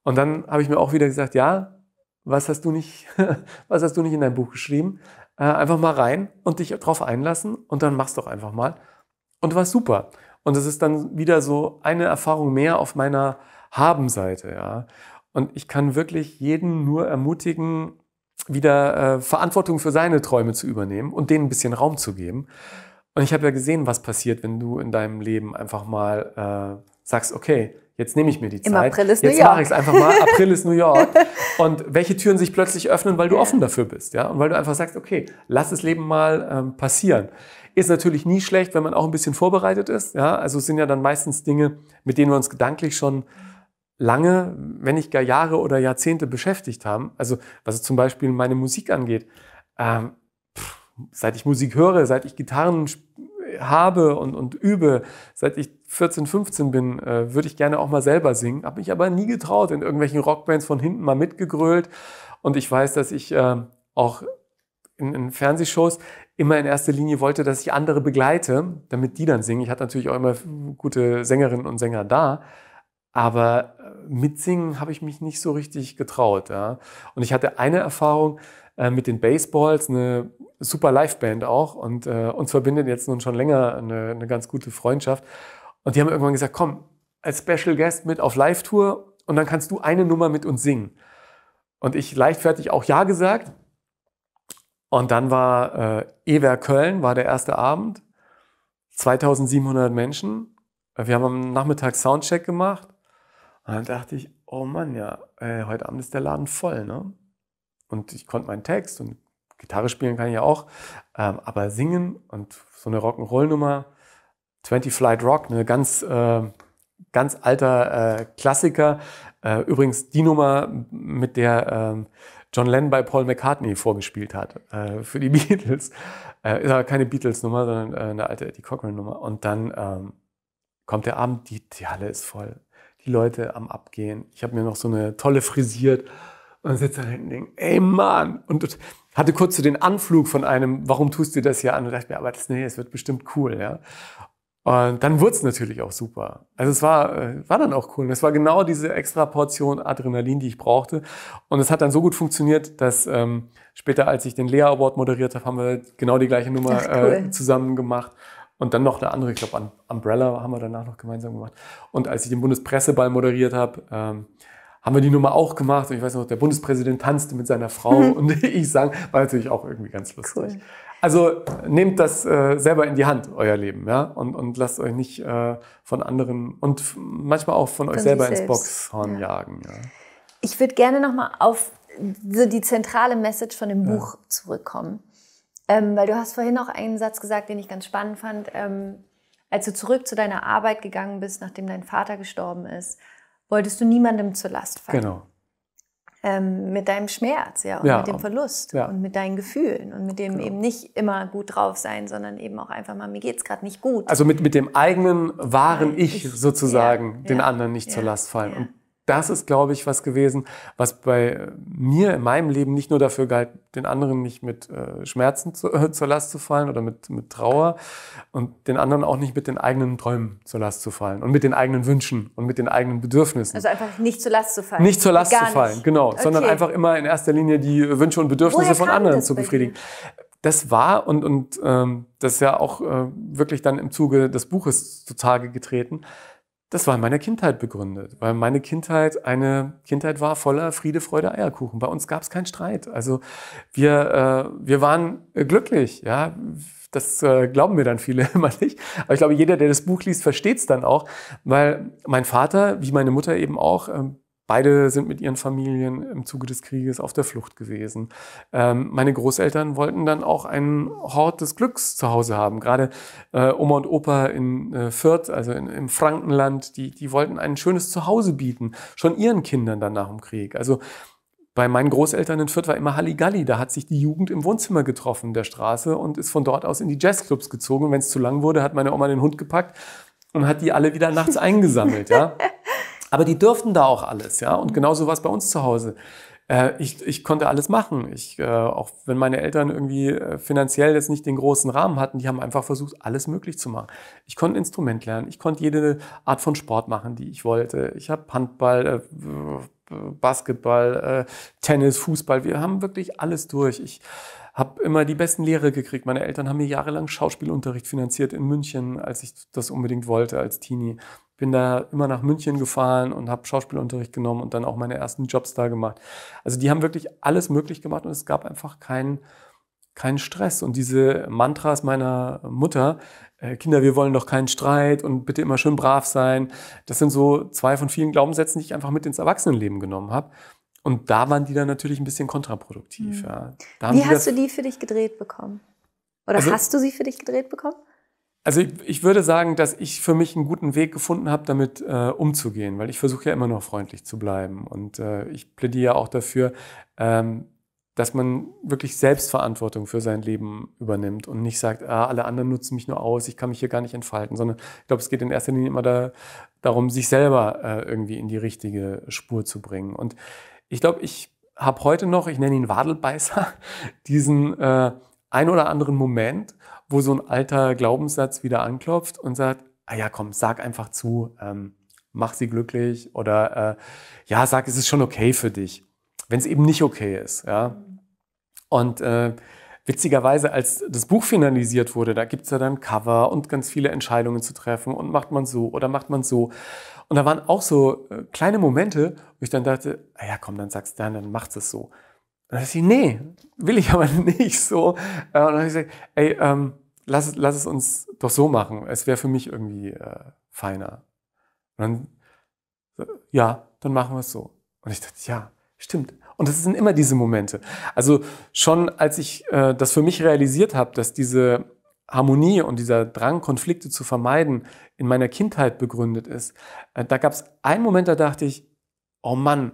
Und dann habe ich mir auch wieder gesagt, ja, was hast du nicht, was hast du nicht in dein Buch geschrieben? Äh, einfach mal rein und dich drauf einlassen und dann mach's doch einfach mal. Und war super. Und das ist dann wieder so eine Erfahrung mehr auf meiner Habenseite, ja. Und ich kann wirklich jeden nur ermutigen, wieder äh, Verantwortung für seine Träume zu übernehmen und denen ein bisschen Raum zu geben. Und ich habe ja gesehen, was passiert, wenn du in deinem Leben einfach mal äh, sagst, okay, jetzt nehme ich mir die Zeit. Im April ist jetzt mache ich es einfach mal. April ist New York. Und welche Türen sich plötzlich öffnen, weil du offen dafür bist, ja, und weil du einfach sagst, okay, lass das Leben mal ähm, passieren. Ist natürlich nie schlecht, wenn man auch ein bisschen vorbereitet ist, ja. Also es sind ja dann meistens Dinge, mit denen wir uns gedanklich schon lange, wenn nicht gar Jahre oder Jahrzehnte beschäftigt haben. Also was zum Beispiel meine Musik angeht. Ähm, pff, seit ich Musik höre, seit ich Gitarren habe und, und übe, seit ich 14, 15 bin, äh, würde ich gerne auch mal selber singen. Habe mich aber nie getraut, in irgendwelchen Rockbands von hinten mal mitgegrölt. Und ich weiß, dass ich äh, auch in, in Fernsehshows immer in erster Linie wollte, dass ich andere begleite, damit die dann singen. Ich hatte natürlich auch immer gute Sängerinnen und Sänger da aber äh, mitsingen habe ich mich nicht so richtig getraut. Ja. Und ich hatte eine Erfahrung äh, mit den Baseballs, eine super Liveband auch. Und äh, uns verbindet jetzt nun schon länger eine, eine ganz gute Freundschaft. Und die haben irgendwann gesagt, komm, als Special Guest mit auf Live-Tour und dann kannst du eine Nummer mit uns singen. Und ich leichtfertig auch Ja gesagt. Und dann war äh, Ewer Köln, war der erste Abend. 2700 Menschen. Wir haben am Nachmittag Soundcheck gemacht. Und dann dachte ich, oh Mann, ja, ey, äh, heute Abend ist der Laden voll, ne? Und ich konnte meinen Text und Gitarre spielen kann ich ja auch, ähm, aber singen und so eine Rock'n'Roll-Nummer, 20 Flight Rock, eine ganz, äh, ganz alter äh, Klassiker. Äh, übrigens die Nummer, mit der ähm, John Lennon bei Paul McCartney vorgespielt hat, äh, für die Beatles. Äh, ist aber keine Beatles-Nummer, sondern eine alte Eddie Cochran-Nummer. Und dann ähm, kommt der Abend, die, die Halle ist voll die Leute am Abgehen. Ich habe mir noch so eine tolle frisiert und sitze da hinten und denke, ey Mann. Und hatte kurz so den Anflug von einem, warum tust du das hier an? Und dachte mir, aber das, nee, es wird bestimmt cool. Ja? Und dann wurde es natürlich auch super. Also es war, äh, war dann auch cool. Und es war genau diese extra Portion Adrenalin, die ich brauchte. Und es hat dann so gut funktioniert, dass ähm, später, als ich den Lea Award moderiert habe, haben wir genau die gleiche Nummer Ach, cool. äh, zusammen gemacht. Und dann noch eine andere, ich glaube, Umbrella haben wir danach noch gemeinsam gemacht. Und als ich den Bundespresseball moderiert habe, ähm, haben wir die Nummer auch gemacht. Und ich weiß noch, der Bundespräsident tanzte mit seiner Frau mhm. und ich sang. War natürlich auch irgendwie ganz lustig. Cool. Also nehmt das äh, selber in die Hand, euer Leben, ja, und, und lasst euch nicht äh, von anderen und manchmal auch von, von euch selber ins Boxhorn ja. jagen. Ja. Ich würde gerne nochmal auf so die zentrale Message von dem ja. Buch zurückkommen. Ähm, weil du hast vorhin auch einen Satz gesagt, den ich ganz spannend fand. Ähm, als du zurück zu deiner Arbeit gegangen bist, nachdem dein Vater gestorben ist, wolltest du niemandem zur Last fallen. Genau. Ähm, mit deinem Schmerz, ja, und ja, mit dem Verlust ja. und mit deinen Gefühlen und mit dem genau. eben nicht immer gut drauf sein, sondern eben auch einfach mal, mir geht's gerade nicht gut. Also mit, mit dem eigenen wahren ich, ich sozusagen ja, den anderen nicht zur Last fallen. Und das ist, glaube ich, was gewesen, was bei äh, mir in meinem Leben nicht nur dafür galt, den anderen nicht mit äh, Schmerzen zu, äh, zur Last zu fallen oder mit, mit Trauer und den anderen auch nicht mit den eigenen Träumen zur Last zu fallen und mit den eigenen Wünschen und mit den eigenen Bedürfnissen. Also einfach nicht zur Last zu fallen. Nicht zur Last Gar zu fallen, nicht. genau, okay. sondern einfach immer in erster Linie die Wünsche und Bedürfnisse von anderen zu befriedigen. Das war und, und ähm, das ist ja auch äh, wirklich dann im Zuge des Buches zutage getreten das war in meiner Kindheit begründet, weil meine Kindheit eine Kindheit war voller Friede, Freude, Eierkuchen. Bei uns gab es keinen Streit. Also wir, äh, wir waren glücklich. Ja, das äh, glauben mir dann viele immer nicht. Aber ich glaube, jeder, der das Buch liest, versteht es dann auch, weil mein Vater, wie meine Mutter eben auch, ähm, Beide sind mit ihren Familien im Zuge des Krieges auf der Flucht gewesen. Ähm, meine Großeltern wollten dann auch einen Hort des Glücks zu Hause haben. Gerade äh, Oma und Opa in äh, Fürth, also in, im Frankenland, die, die wollten ein schönes Zuhause bieten, schon ihren Kindern dann nach dem Krieg. Also bei meinen Großeltern in Fürth war immer Halligalli. Da hat sich die Jugend im Wohnzimmer getroffen, der Straße, und ist von dort aus in die Jazzclubs gezogen. Wenn es zu lang wurde, hat meine Oma den Hund gepackt und hat die alle wieder nachts eingesammelt. Ja? Aber die dürften da auch alles, ja. Und genauso war es bei uns zu Hause. Äh, ich, ich konnte alles machen. Ich, äh, auch wenn meine Eltern irgendwie äh, finanziell jetzt nicht den großen Rahmen hatten, die haben einfach versucht, alles möglich zu machen. Ich konnte ein Instrument lernen, ich konnte jede Art von Sport machen, die ich wollte. Ich habe Handball, Basketball, Tennis, Fußball. Wir haben wirklich alles durch. Ich habe immer die besten Lehre gekriegt. Meine Eltern haben mir jahrelang Schauspielunterricht finanziert in München, als ich das unbedingt wollte als Teenie bin da immer nach München gefahren und habe Schauspielunterricht genommen und dann auch meine ersten Jobs da gemacht. Also die haben wirklich alles möglich gemacht und es gab einfach keinen keinen Stress. Und diese Mantras meiner Mutter, äh, Kinder, wir wollen doch keinen Streit und bitte immer schön brav sein, das sind so zwei von vielen Glaubenssätzen, die ich einfach mit ins Erwachsenenleben genommen habe. Und da waren die dann natürlich ein bisschen kontraproduktiv. Mhm. Ja. Wie hast du die für dich gedreht bekommen? Oder also, hast du sie für dich gedreht bekommen? Also ich, ich, würde sagen, dass ich für mich einen guten Weg gefunden habe, damit äh, umzugehen, weil ich versuche ja immer noch freundlich zu bleiben. Und äh, ich plädiere ja auch dafür, ähm, dass man wirklich Selbstverantwortung für sein Leben übernimmt und nicht sagt, ah, alle anderen nutzen mich nur aus, ich kann mich hier gar nicht entfalten, sondern ich glaube, es geht in erster Linie immer da, darum, sich selber äh, irgendwie in die richtige Spur zu bringen. Und ich glaube, ich habe heute noch, ich nenne ihn Wadelbeißer, diesen äh, ein oder anderen Moment, wo so ein alter Glaubenssatz wieder anklopft und sagt, ah ja, komm, sag einfach zu, ähm, mach sie glücklich oder äh, ja, sag, es ist schon okay für dich, wenn es eben nicht okay ist. Ja? Und äh, witzigerweise, als das Buch finalisiert wurde, da gibt es ja dann Cover und ganz viele Entscheidungen zu treffen und macht man so oder macht man so. Und da waren auch so äh, kleine Momente, wo ich dann dachte, ah ja, komm, dann sag's dann, dann macht es so dann hat sie, nee, will ich aber nicht so. Äh, und dann habe ich gesagt, ey, ähm, lass, lass es uns doch so machen. Es wäre für mich irgendwie äh, feiner. Und dann, ja, dann machen wir es so. Und ich dachte, ja, stimmt. Und das sind immer diese Momente. Also schon als ich äh, das für mich realisiert habe, dass diese Harmonie und dieser Drang, Konflikte zu vermeiden, in meiner Kindheit begründet ist, äh, da gab es einen Moment, da dachte ich, oh Mann,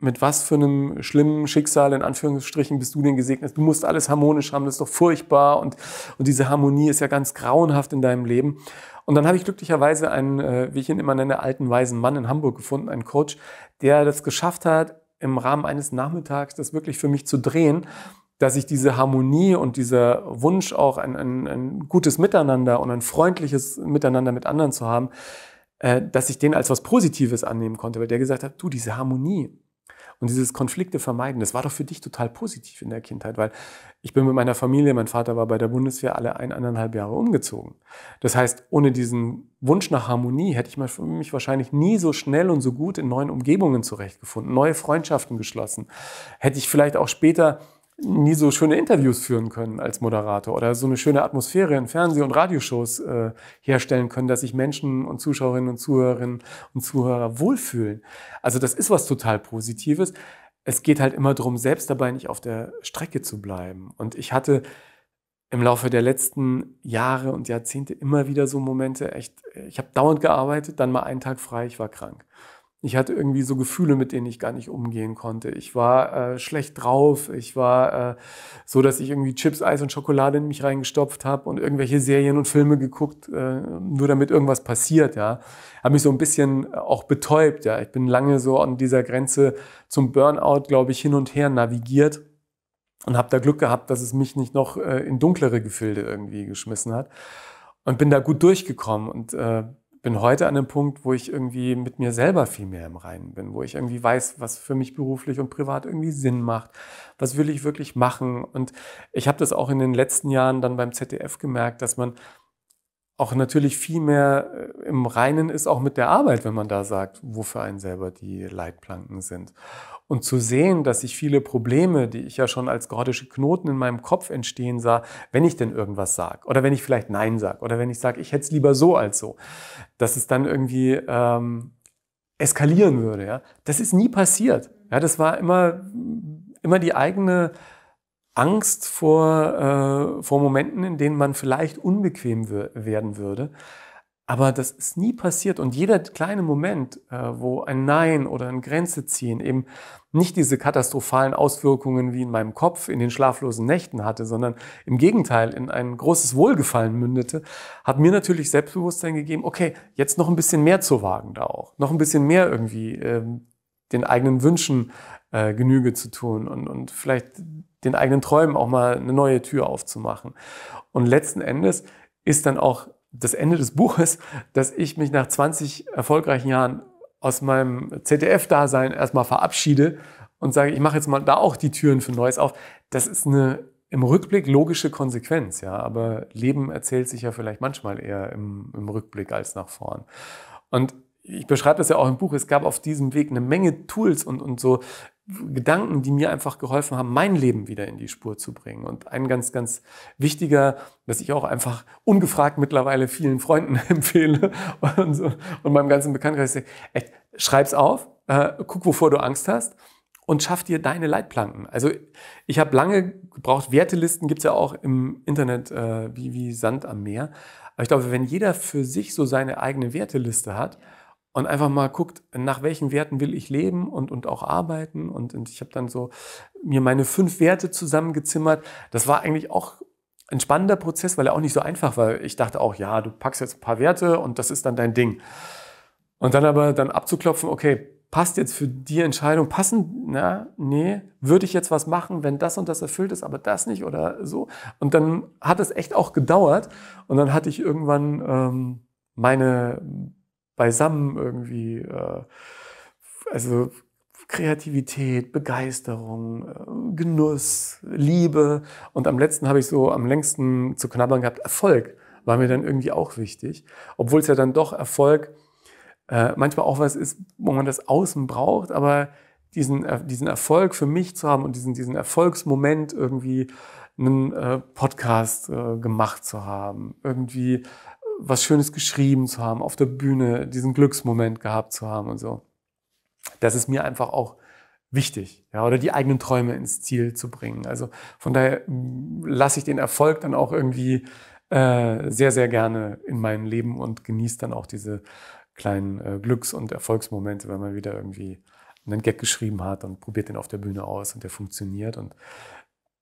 mit was für einem schlimmen Schicksal in Anführungsstrichen bist du denn gesegnet? Du musst alles harmonisch haben, das ist doch furchtbar und, und diese Harmonie ist ja ganz grauenhaft in deinem Leben. Und dann habe ich glücklicherweise einen, äh, wie ich ihn immer nenne, alten weisen Mann in Hamburg gefunden, einen Coach, der das geschafft hat, im Rahmen eines Nachmittags das wirklich für mich zu drehen, dass ich diese Harmonie und dieser Wunsch auch ein, ein, ein gutes Miteinander und ein freundliches Miteinander mit anderen zu haben, äh, dass ich den als was Positives annehmen konnte, weil der gesagt hat, du, diese Harmonie, und dieses Konflikte vermeiden, das war doch für dich total positiv in der Kindheit, weil ich bin mit meiner Familie, mein Vater war bei der Bundeswehr alle eineinhalb Jahre umgezogen. Das heißt, ohne diesen Wunsch nach Harmonie hätte ich mich wahrscheinlich nie so schnell und so gut in neuen Umgebungen zurechtgefunden, neue Freundschaften geschlossen. Hätte ich vielleicht auch später nie so schöne Interviews führen können als Moderator oder so eine schöne Atmosphäre in Fernseh- und Radioshows äh, herstellen können, dass sich Menschen und Zuschauerinnen und Zuhörerinnen und Zuhörer wohlfühlen. Also das ist was total Positives. Es geht halt immer darum, selbst dabei nicht auf der Strecke zu bleiben. Und ich hatte im Laufe der letzten Jahre und Jahrzehnte immer wieder so Momente, echt, ich habe dauernd gearbeitet, dann mal einen Tag frei, ich war krank ich hatte irgendwie so Gefühle, mit denen ich gar nicht umgehen konnte. Ich war äh, schlecht drauf. Ich war äh, so, dass ich irgendwie Chips, Eis und Schokolade in mich reingestopft habe und irgendwelche Serien und Filme geguckt, äh, nur damit irgendwas passiert. Ja, habe mich so ein bisschen äh, auch betäubt. Ja, ich bin lange so an dieser Grenze zum Burnout, glaube ich, hin und her navigiert und habe da Glück gehabt, dass es mich nicht noch äh, in dunklere Gefilde irgendwie geschmissen hat und bin da gut durchgekommen und äh, bin heute an einem Punkt, wo ich irgendwie mit mir selber viel mehr im Reinen bin, wo ich irgendwie weiß, was für mich beruflich und privat irgendwie Sinn macht, was will ich wirklich machen. Und ich habe das auch in den letzten Jahren dann beim ZDF gemerkt, dass man auch natürlich viel mehr äh, im Reinen ist, auch mit der Arbeit, wenn man da sagt, wofür einen selber die Leitplanken sind. Und zu sehen, dass ich viele Probleme, die ich ja schon als gordische Knoten in meinem Kopf entstehen sah, wenn ich denn irgendwas sage oder wenn ich vielleicht Nein sage oder wenn ich sage, ich hätte es lieber so als so, dass es dann irgendwie ähm, eskalieren würde. Ja? Das ist nie passiert. Ja, das war immer, immer die eigene Angst vor, äh, vor Momenten, in denen man vielleicht unbequem werden würde. Aber das ist nie passiert und jeder kleine Moment, äh, wo ein Nein oder ein Grenze ziehen eben nicht diese katastrophalen Auswirkungen wie in meinem Kopf in den schlaflosen Nächten hatte, sondern im Gegenteil in ein großes Wohlgefallen mündete, hat mir natürlich Selbstbewusstsein gegeben, okay, jetzt noch ein bisschen mehr zu wagen da auch, noch ein bisschen mehr irgendwie äh, den eigenen Wünschen äh, Genüge zu tun und, und vielleicht den eigenen Träumen auch mal eine neue Tür aufzumachen. Und letzten Endes ist dann auch das Ende des Buches, dass ich mich nach 20 erfolgreichen Jahren aus meinem ZDF-Dasein erstmal verabschiede und sage, ich mache jetzt mal da auch die Türen für Neues auf. Das ist eine im Rückblick logische Konsequenz, ja. Aber Leben erzählt sich ja vielleicht manchmal eher im, im Rückblick als nach vorn. Und ich beschreibe das ja auch im Buch. Es gab auf diesem Weg eine Menge Tools und, und so Gedanken, die mir einfach geholfen haben, mein Leben wieder in die Spur zu bringen. Und ein ganz, ganz wichtiger, dass ich auch einfach ungefragt mittlerweile vielen Freunden empfehle und, so, und meinem ganzen Bekanntenkreis, echt, schreib's auf, äh, guck, wovor du Angst hast und schaff dir deine Leitplanken. Also ich habe lange gebraucht, Wertelisten gibt's ja auch im Internet äh, wie, wie Sand am Meer. Aber ich glaube, wenn jeder für sich so seine eigene Werteliste hat, und einfach mal guckt, nach welchen Werten will ich leben und, und auch arbeiten. Und, und ich habe dann so mir meine fünf Werte zusammengezimmert. Das war eigentlich auch ein spannender Prozess, weil er auch nicht so einfach war. Ich dachte auch, ja, du packst jetzt ein paar Werte und das ist dann dein Ding. Und dann aber dann abzuklopfen, okay, passt jetzt für die Entscheidung, passen, na, nee, würde ich jetzt was machen, wenn das und das erfüllt ist, aber das nicht oder so. Und dann hat es echt auch gedauert und dann hatte ich irgendwann ähm, meine beisammen irgendwie. Äh, also Kreativität, Begeisterung, äh, Genuss, Liebe. Und am letzten habe ich so am längsten zu knabbern gehabt. Erfolg war mir dann irgendwie auch wichtig. Obwohl es ja dann doch Erfolg äh, manchmal auch was ist, wo man das außen braucht, aber diesen, äh, diesen Erfolg für mich zu haben und diesen, diesen Erfolgsmoment irgendwie einen äh, Podcast äh, gemacht zu haben, irgendwie was Schönes geschrieben zu haben, auf der Bühne diesen Glücksmoment gehabt zu haben und so. Das ist mir einfach auch wichtig, ja, oder die eigenen Träume ins Ziel zu bringen. Also von daher mm, lasse ich den Erfolg dann auch irgendwie äh, sehr, sehr gerne in meinem Leben und genieße dann auch diese kleinen äh, Glücks- und Erfolgsmomente, wenn man wieder irgendwie einen Gag geschrieben hat und probiert den auf der Bühne aus und der funktioniert. Und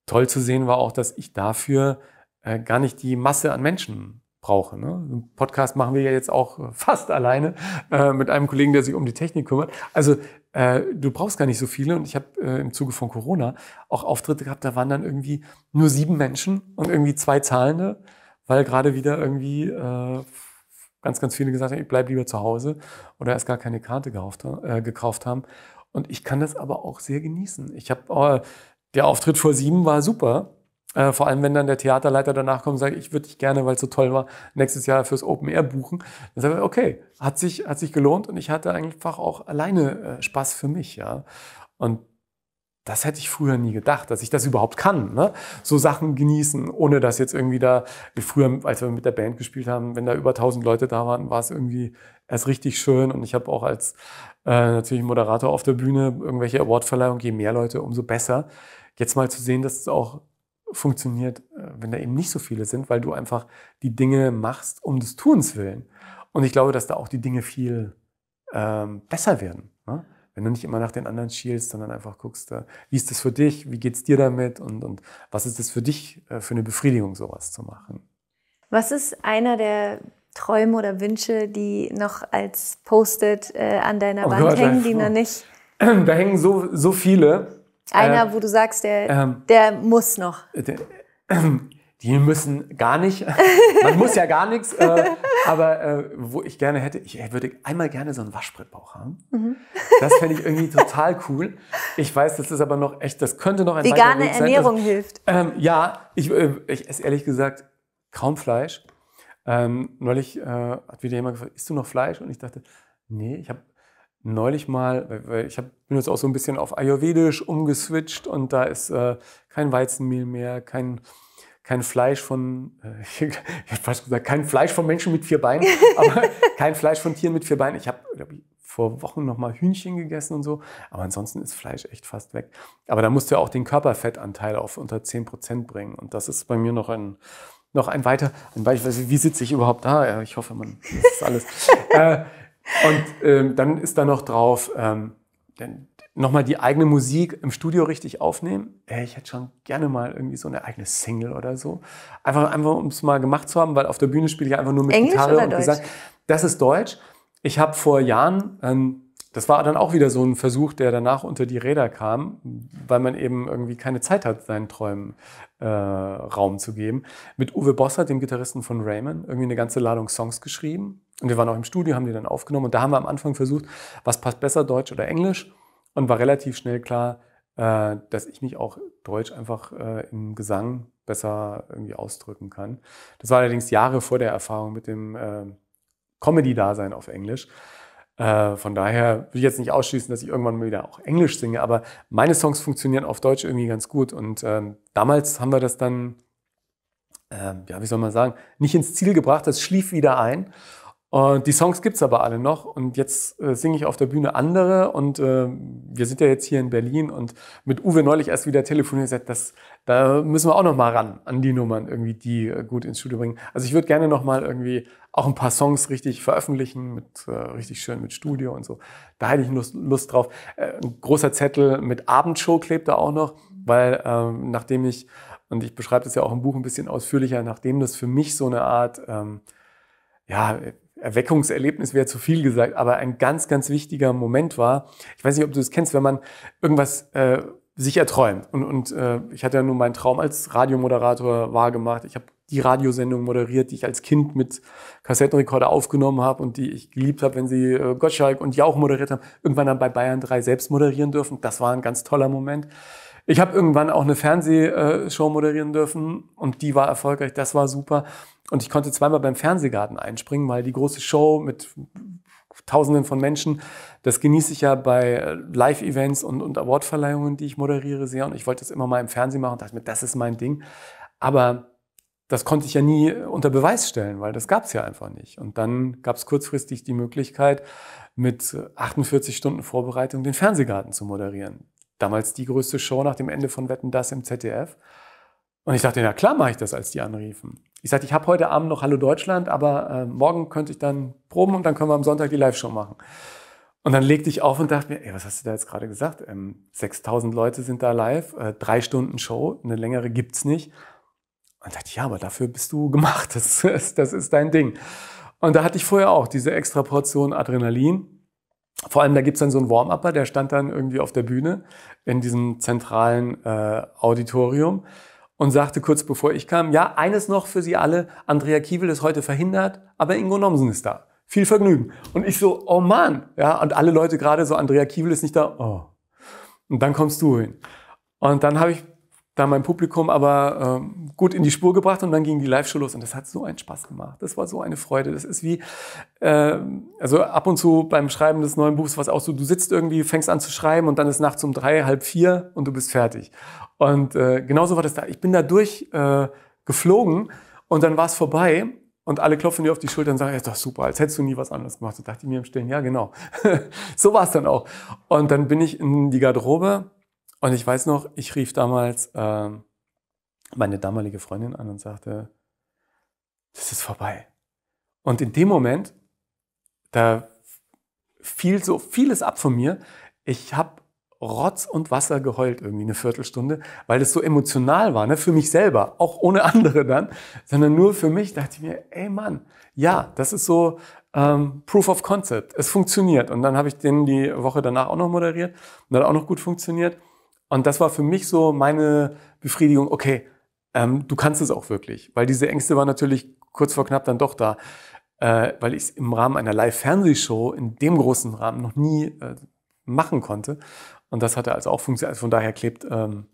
toll zu sehen war auch, dass ich dafür äh, gar nicht die Masse an Menschen brauche. Ne? Einen Podcast machen wir ja jetzt auch äh, fast alleine äh, mit einem Kollegen, der sich um die Technik kümmert. Also äh, du brauchst gar nicht so viele. Und ich habe äh, im Zuge von Corona auch Auftritte gehabt, da waren dann irgendwie nur sieben Menschen und irgendwie zwei Zahlende, weil gerade wieder irgendwie äh, ganz, ganz viele gesagt haben, ich bleibe lieber zu Hause oder erst gar keine Karte gehauft, äh, gekauft haben. Und ich kann das aber auch sehr genießen. Ich habe, der Auftritt vor sieben war super äh, vor allem, wenn dann der Theaterleiter danach kommt und sagt, ich würde dich gerne, weil es so toll war, nächstes Jahr fürs Open Air buchen. Dann sage ich, okay, hat sich, hat sich gelohnt und ich hatte einfach auch alleine äh, Spaß für mich. Ja? Und das hätte ich früher nie gedacht, dass ich das überhaupt kann. Ne? So Sachen genießen, ohne dass jetzt irgendwie da, wie früher, als wir mit der Band gespielt haben, wenn da über 1000 Leute da waren, war es irgendwie erst richtig schön. Und ich habe auch als äh, natürlich Moderator auf der Bühne irgendwelche Awardverleihungen, je mehr Leute, umso besser. Jetzt mal zu sehen, dass es auch funktioniert, äh, wenn da eben nicht so viele sind, weil du einfach die Dinge machst um des Tuns willen. Und ich glaube, dass da auch die Dinge viel ähm, besser werden. Ne? Wenn du nicht immer nach den anderen schielst, sondern einfach guckst, äh, wie ist das für dich, wie geht's dir damit und, und was ist das für dich äh, für eine Befriedigung, sowas zu machen. Was ist einer der Träume oder Wünsche, die noch als Post-it äh, an deiner oh, Wand Gott, hängen, die noch nicht. Da hängen so, so viele. Einer, äh, wo du sagst, der, ähm, der muss noch. Äh, der, die müssen gar nicht. Man muss ja gar nichts. Äh, aber äh, wo ich gerne hätte, ich würde einmal gerne so einen Waschbrettbauch haben. Mhm. Das fände ich irgendwie total cool. Ich weiß, das ist aber noch echt, das könnte noch ein Vegane Weg sein. Also, Ernährung hilft. Ähm, ja, ich, äh, ich esse ehrlich gesagt kaum Fleisch. Ähm, neulich äh, hat wieder jemand gefragt, isst du noch Fleisch? Und ich dachte, nee, ich habe neulich mal, weil ich hab, bin jetzt auch so ein bisschen auf Ayurvedisch umgeswitcht und da ist äh, kein Weizenmehl mehr, kein, kein Fleisch von, äh, ich hätte fast gesagt, kein Fleisch von Menschen mit vier Beinen, aber kein Fleisch von Tieren mit vier Beinen. Ich habe, glaube ich, vor Wochen noch mal Hühnchen gegessen und so, aber ansonsten ist Fleisch echt fast weg. Aber da musst du ja auch den Körperfettanteil auf unter 10% bringen und das ist bei mir noch ein, noch ein weiter, ein Beispiel, wie sitze ich überhaupt da? Ja, Ich hoffe, man, das ist alles. äh, und ähm, dann ist da noch drauf, ähm, nochmal die eigene Musik im Studio richtig aufnehmen. Ey, ich hätte schon gerne mal irgendwie so eine eigene Single oder so. Einfach, einfach um es mal gemacht zu haben, weil auf der Bühne spiele ich einfach nur mit Englisch Gitarre und Deutsch? gesagt, das ist Deutsch. Ich habe vor Jahren, ähm, das war dann auch wieder so ein Versuch, der danach unter die Räder kam, weil man eben irgendwie keine Zeit hat, seinen Träumen äh, Raum zu geben. Mit Uwe Bossert, dem Gitarristen von Raymond, irgendwie eine ganze Ladung Songs geschrieben. Und wir waren auch im Studio, haben die dann aufgenommen. Und da haben wir am Anfang versucht, was passt besser, Deutsch oder Englisch. Und war relativ schnell klar, äh, dass ich mich auch Deutsch einfach äh, im Gesang besser irgendwie ausdrücken kann. Das war allerdings Jahre vor der Erfahrung mit dem äh, Comedy-Dasein auf Englisch. Äh, von daher will ich jetzt nicht ausschließen, dass ich irgendwann mal wieder auch Englisch singe, aber meine Songs funktionieren auf Deutsch irgendwie ganz gut. Und ähm, damals haben wir das dann, ähm, ja, wie soll man sagen, nicht ins Ziel gebracht. Das schlief wieder ein. Und die Songs gibt es aber alle noch und jetzt äh, singe ich auf der Bühne andere und äh, wir sind ja jetzt hier in Berlin und mit Uwe neulich erst wieder telefoniert gesagt, das, da müssen wir auch noch mal ran an die Nummern irgendwie, die äh, gut ins Studio bringen. Also ich würde gerne noch mal irgendwie auch ein paar Songs richtig veröffentlichen, mit, äh, richtig schön mit Studio und so. Da hätte ich Lust, Lust drauf. Äh, ein großer Zettel mit Abendshow klebt da auch noch, weil ähm, nachdem ich, und ich beschreibe das ja auch im Buch ein bisschen ausführlicher, nachdem das für mich so eine Art, ähm, ja, Erweckungserlebnis wäre zu viel gesagt, aber ein ganz, ganz wichtiger Moment war, ich weiß nicht, ob du es kennst, wenn man irgendwas äh, sich erträumt. Und, und äh, ich hatte ja nun meinen Traum als Radiomoderator wahrgemacht. Ich habe die Radiosendung moderiert, die ich als Kind mit Kassettenrekorder aufgenommen habe und die ich geliebt habe, wenn sie äh, Gottschalk und Jauch moderiert haben. Irgendwann dann bei Bayern 3 selbst moderieren dürfen. Das war ein ganz toller Moment. Ich habe irgendwann auch eine Fernsehshow moderieren dürfen und die war erfolgreich, das war super. Und ich konnte zweimal beim Fernsehgarten einspringen, weil die große Show mit Tausenden von Menschen, das genieße ich ja bei Live-Events und, und Awardverleihungen, die ich moderiere, sehr. Und ich wollte das immer mal im Fernsehen machen und dachte mir, das ist mein Ding. Aber das konnte ich ja nie unter Beweis stellen, weil das gab es ja einfach nicht. Und dann gab es kurzfristig die Möglichkeit, mit 48 Stunden Vorbereitung den Fernsehgarten zu moderieren damals die größte Show nach dem Ende von Wetten das im ZDF. Und ich dachte, na klar mache ich das, als die anriefen. Ich sagte, ich habe heute Abend noch Hallo Deutschland, aber äh, morgen könnte ich dann proben und dann können wir am Sonntag die Live-Show machen. Und dann legte ich auf und dachte mir, ey, was hast du da jetzt gerade gesagt? Ähm, 6000 Leute sind da live, äh, drei Stunden Show, eine längere gibt's nicht. Und dachte, ja, aber dafür bist du gemacht. Das, das, das ist dein Ding. Und da hatte ich vorher auch diese extra Portion Adrenalin vor allem, da gibt's dann so einen Warm-Upper, der stand dann irgendwie auf der Bühne in diesem zentralen äh, Auditorium und sagte kurz bevor ich kam, ja, eines noch für Sie alle, Andrea Kiewel ist heute verhindert, aber Ingo Nomsen ist da. Viel Vergnügen. Und ich so, oh Mann. Ja, und alle Leute gerade so, Andrea Kiewel ist nicht da. Oh. Und dann kommst du hin. Und dann habe ich da mein Publikum aber ähm, gut in die Spur gebracht und dann ging die Live-Show los und das hat so einen Spaß gemacht. Das war so eine Freude. Das ist wie, äh, also ab und zu beim Schreiben des neuen Buchs war es auch so, du sitzt irgendwie, fängst an zu schreiben und dann ist nachts um drei, halb vier und du bist fertig. Und äh, genauso war das da. Ich bin da durch äh, geflogen und dann war es vorbei und alle klopfen dir auf die Schulter und sagen, ja, ist doch super, als hättest du nie was anderes gemacht. Und dachte ich mir im Stillen, ja, genau. so war es dann auch. Und dann bin ich in die Garderobe und ich weiß noch, ich rief damals ähm, meine damalige Freundin an und sagte, das ist vorbei. Und in dem Moment, da fiel so vieles ab von mir. Ich habe Rotz und Wasser geheult, irgendwie eine Viertelstunde, weil es so emotional war, ne? für mich selber, auch ohne andere dann, sondern nur für mich dachte ich mir, ey Mann, ja, das ist so ähm, Proof of Concept, es funktioniert. Und dann habe ich den die Woche danach auch noch moderiert und hat auch noch gut funktioniert. Und das war für mich so meine Befriedigung, okay, ähm, du kannst es auch wirklich. Weil diese Ängste waren natürlich kurz vor knapp dann doch da, äh, weil ich es im Rahmen einer Live-Fernsehshow in dem großen Rahmen noch nie äh, machen konnte. Und das hatte also auch funktioniert. Also von daher klebt ähm,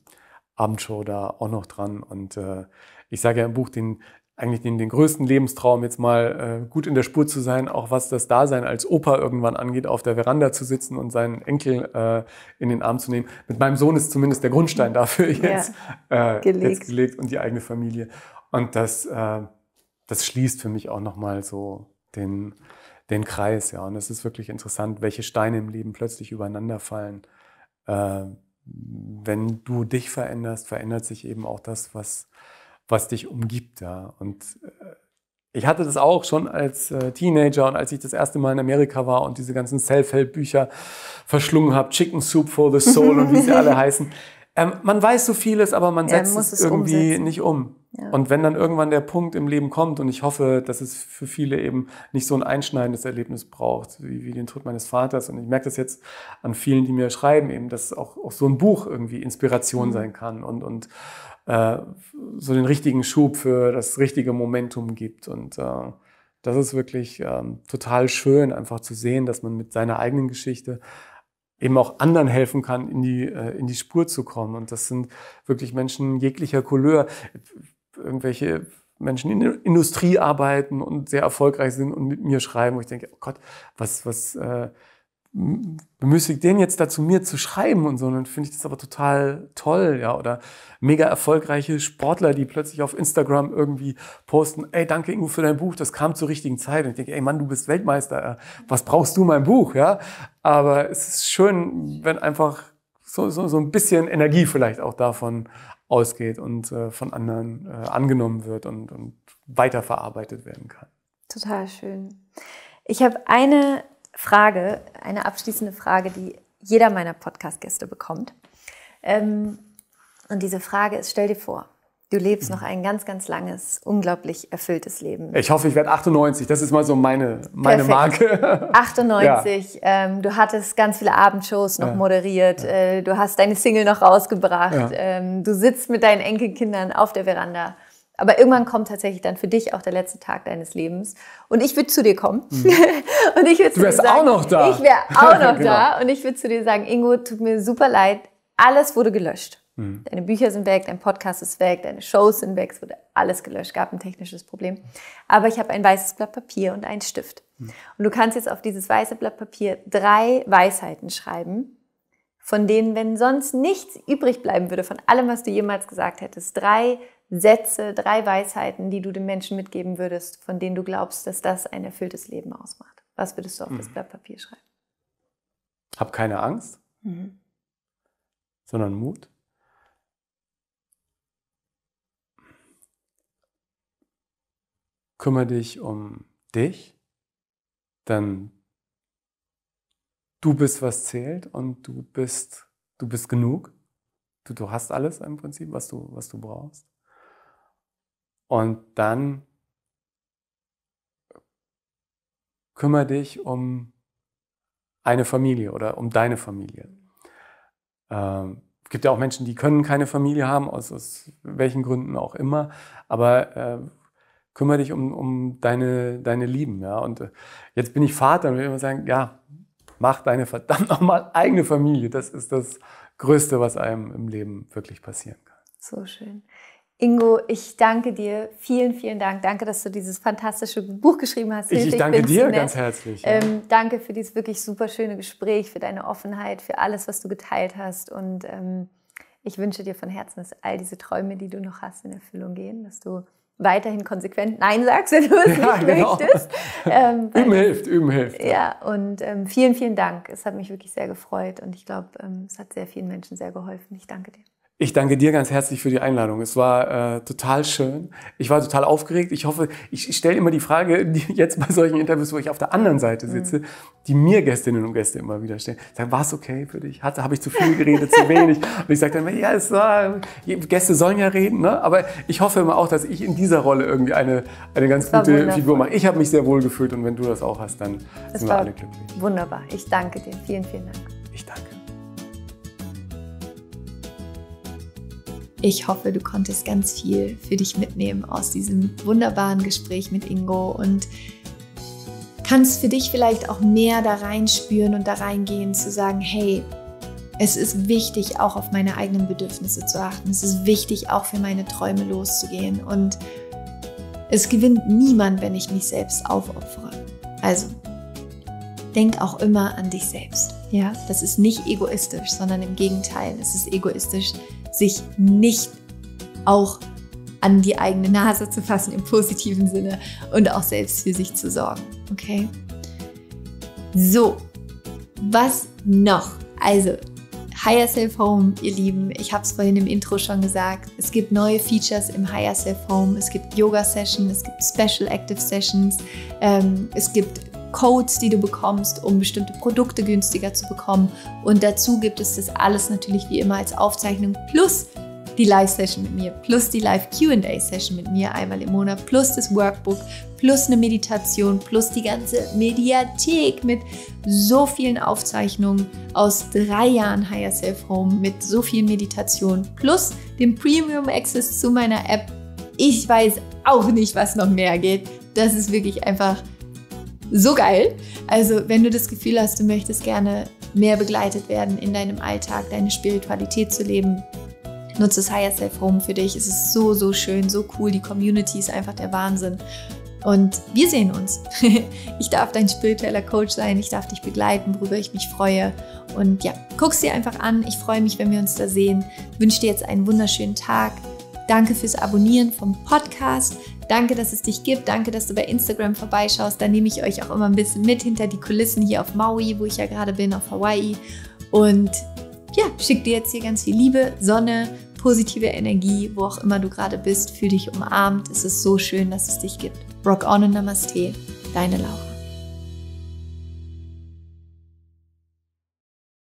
Abendshow da auch noch dran. Und äh, ich sage ja im Buch, den, eigentlich den, den größten Lebenstraum, jetzt mal äh, gut in der Spur zu sein, auch was das Dasein als Opa irgendwann angeht, auf der Veranda zu sitzen und seinen Enkel äh, in den Arm zu nehmen. Mit meinem Sohn ist zumindest der Grundstein dafür jetzt, ja, gelegt. Äh, jetzt gelegt und die eigene Familie. Und das, äh, das schließt für mich auch nochmal so den, den Kreis. Ja. Und es ist wirklich interessant, welche Steine im Leben plötzlich übereinander fallen. Äh, wenn du dich veränderst, verändert sich eben auch das, was was dich umgibt. Ja. Und äh, ich hatte das auch schon als äh, Teenager und als ich das erste Mal in Amerika war und diese ganzen Self-Help-Bücher verschlungen habe, Chicken Soup for the Soul und wie sie alle heißen. Ähm, man weiß so vieles, aber man setzt ja, es, es, irgendwie umsetzen. nicht um. Ja. Und wenn dann irgendwann der Punkt im Leben kommt, und ich hoffe, dass es für viele eben nicht so ein einschneidendes Erlebnis braucht, wie, wie den Tod meines Vaters. Und ich merke das jetzt an vielen, die mir schreiben, eben, dass auch, auch so ein Buch irgendwie Inspiration mhm. sein kann und, und äh, so den richtigen Schub für das richtige Momentum gibt. Und äh, das ist wirklich äh, total schön, einfach zu sehen, dass man mit seiner eigenen Geschichte eben auch anderen helfen kann, in die, äh, in die Spur zu kommen. Und das sind wirklich Menschen jeglicher Couleur, irgendwelche Menschen in der Industrie arbeiten und sehr erfolgreich sind und mit mir schreiben, wo ich denke, oh Gott, was, was, äh, bemüßigt den jetzt dazu, mir zu schreiben und so. Und dann finde ich das aber total toll, ja. Oder mega erfolgreiche Sportler, die plötzlich auf Instagram irgendwie posten, ey, danke Ingo für dein Buch, das kam zur richtigen Zeit. Und ich denke, ey Mann, du bist Weltmeister, was brauchst du mein Buch, ja. Aber es ist schön, wenn einfach so, so, so ein bisschen Energie vielleicht auch davon ausgeht und äh, von anderen äh, angenommen wird und, und weiterverarbeitet werden kann. Total schön. Ich habe eine Frage, eine abschließende Frage, die jeder meiner Podcast-Gäste bekommt. Ähm, und diese Frage ist, stell dir vor, du lebst noch ein ganz, ganz langes, unglaublich erfülltes Leben. Ich hoffe, ich werde 98. Das ist mal so meine, meine Marke. 98. Ja. Ähm, du hattest ganz viele Abendshows noch ja. moderiert. Ja. Äh, du hast deine Single noch rausgebracht. Ähm, du sitzt mit deinen Enkelkindern auf der Veranda aber irgendwann kommt tatsächlich dann für dich auch der letzte Tag deines Lebens. Und ich würde zu dir kommen. Mhm. und ich würde zu dir sagen, auch noch da. Ich wäre auch noch genau. da. Und ich würde zu dir sagen, Ingo, tut mir super leid. Alles wurde gelöscht. Mhm. Deine Bücher sind weg, dein Podcast ist weg, deine Shows sind weg. Es wurde alles gelöscht. Gab ein technisches Problem. Aber ich habe ein weißes Blatt Papier und einen Stift. Mhm. Und du kannst jetzt auf dieses weiße Blatt Papier drei Weisheiten schreiben von denen, wenn sonst nichts übrig bleiben würde, von allem, was du jemals gesagt hättest, drei Sätze, drei Weisheiten, die du den Menschen mitgeben würdest, von denen du glaubst, dass das ein erfülltes Leben ausmacht? Was würdest du auf mhm. das Blatt Papier schreiben? Hab keine Angst, mhm. sondern Mut. Kümmere dich um dich, denn du bist, was zählt und du bist, du bist genug. Du, du hast alles im Prinzip, was du, was du brauchst. Und dann kümmere dich um eine Familie oder um deine Familie. Ähm, es gibt ja auch Menschen, die können keine Familie haben, aus, aus welchen Gründen auch immer, aber äh, kümmere dich um, um deine, deine Lieben. Ja? Und äh, jetzt bin ich Vater und will immer sagen, ja, mach deine verdammt nochmal eigene Familie. Das ist das Größte, was einem im Leben wirklich passieren kann. So schön. Ingo, ich danke dir. Vielen, vielen Dank. Danke, dass du dieses fantastische Buch geschrieben hast. Ich, ich danke dir ganz herzlich. Ja. Ähm, danke für dieses wirklich super schöne Gespräch, für deine Offenheit, für alles, was du geteilt hast. Und ähm, ich wünsche dir von Herzen, dass all diese Träume, die du noch hast, in Erfüllung gehen, dass du weiterhin konsequent Nein sagst, wenn du es ja, nicht genau. möchtest. Ähm, üben hilft, üben hilft. Ja, und ähm, vielen, vielen Dank. Es hat mich wirklich sehr gefreut und ich glaube, ähm, es hat sehr vielen Menschen sehr geholfen. Ich danke dir. Ich danke dir ganz herzlich für die Einladung. Es war äh, total schön. Ich war total aufgeregt. Ich hoffe, ich, ich stelle immer die Frage, die jetzt bei solchen Interviews, wo ich auf der anderen Seite mhm. sitze, mhm. die mir Gästinnen und Gäste immer wieder stellen. Sagen, war es okay für dich? Habe ich zu viel geredet, zu wenig? Und ich sage dann immer, ja, es war, Gäste sollen ja reden. Ne? Aber ich hoffe immer auch, dass ich in dieser Rolle irgendwie eine, eine ganz gute wundervoll. Figur mache. Ich habe mich sehr wohl gefühlt und wenn du das auch hast, dann es sind wir alle glücklich. Wunderbar. Ich danke dir. Vielen, vielen Dank. Ich danke. Ich hoffe, du konntest ganz viel für dich mitnehmen aus diesem wunderbaren Gespräch mit Ingo und kannst für dich vielleicht auch mehr da reinspüren und da reingehen, zu sagen, hey, es ist wichtig, auch auf meine eigenen Bedürfnisse zu achten. Es ist wichtig, auch für meine Träume loszugehen. Und es gewinnt niemand, wenn ich mich selbst aufopfere. Also, denk auch immer an dich selbst. Ja, das ist nicht egoistisch, sondern im Gegenteil, es ist egoistisch, sich nicht auch an die eigene Nase zu fassen im positiven Sinne und auch selbst für sich zu sorgen. Okay? So, was noch? Also, Higher Self Home, ihr Lieben, ich habe es vorhin im Intro schon gesagt, es gibt neue Features im Higher Self Home, es gibt Yoga Sessions, es gibt Special Active Sessions, ähm, es gibt Codes, die du bekommst, um bestimmte Produkte günstiger zu bekommen. Und dazu gibt es das alles natürlich wie immer als Aufzeichnung plus die Live-Session mit mir, plus die Live-QA-Session mit mir einmal im Monat, plus das Workbook, plus eine Meditation, plus die ganze Mediathek mit so vielen Aufzeichnungen aus drei Jahren Higher Self Home, mit so vielen Meditationen, plus dem Premium Access zu meiner App. Ich weiß auch nicht, was noch mehr geht. Das ist wirklich einfach so geil. Also, wenn du das Gefühl hast, du möchtest gerne mehr begleitet werden in deinem Alltag, deine Spiritualität zu leben, nutze das Higher Self Home für dich. Es ist so, so schön, so cool. Die Community ist einfach der Wahnsinn. Und wir sehen uns. Ich darf dein spiritueller Coach sein, ich darf dich begleiten, worüber ich mich freue. Und ja, guck's dir einfach an. Ich freue mich, wenn wir uns da sehen. wünsche dir jetzt einen wunderschönen Tag. Danke fürs Abonnieren vom Podcast. Danke, dass es dich gibt. Danke, dass du bei Instagram vorbeischaust. Da nehme ich euch auch immer ein bisschen mit hinter die Kulissen hier auf Maui, wo ich ja gerade bin, auf Hawaii. Und ja, schick dir jetzt hier ganz viel Liebe, Sonne, positive Energie, wo auch immer du gerade bist. Fühl dich umarmt. Es ist so schön, dass es dich gibt. Rock on und Namaste. Deine Laura.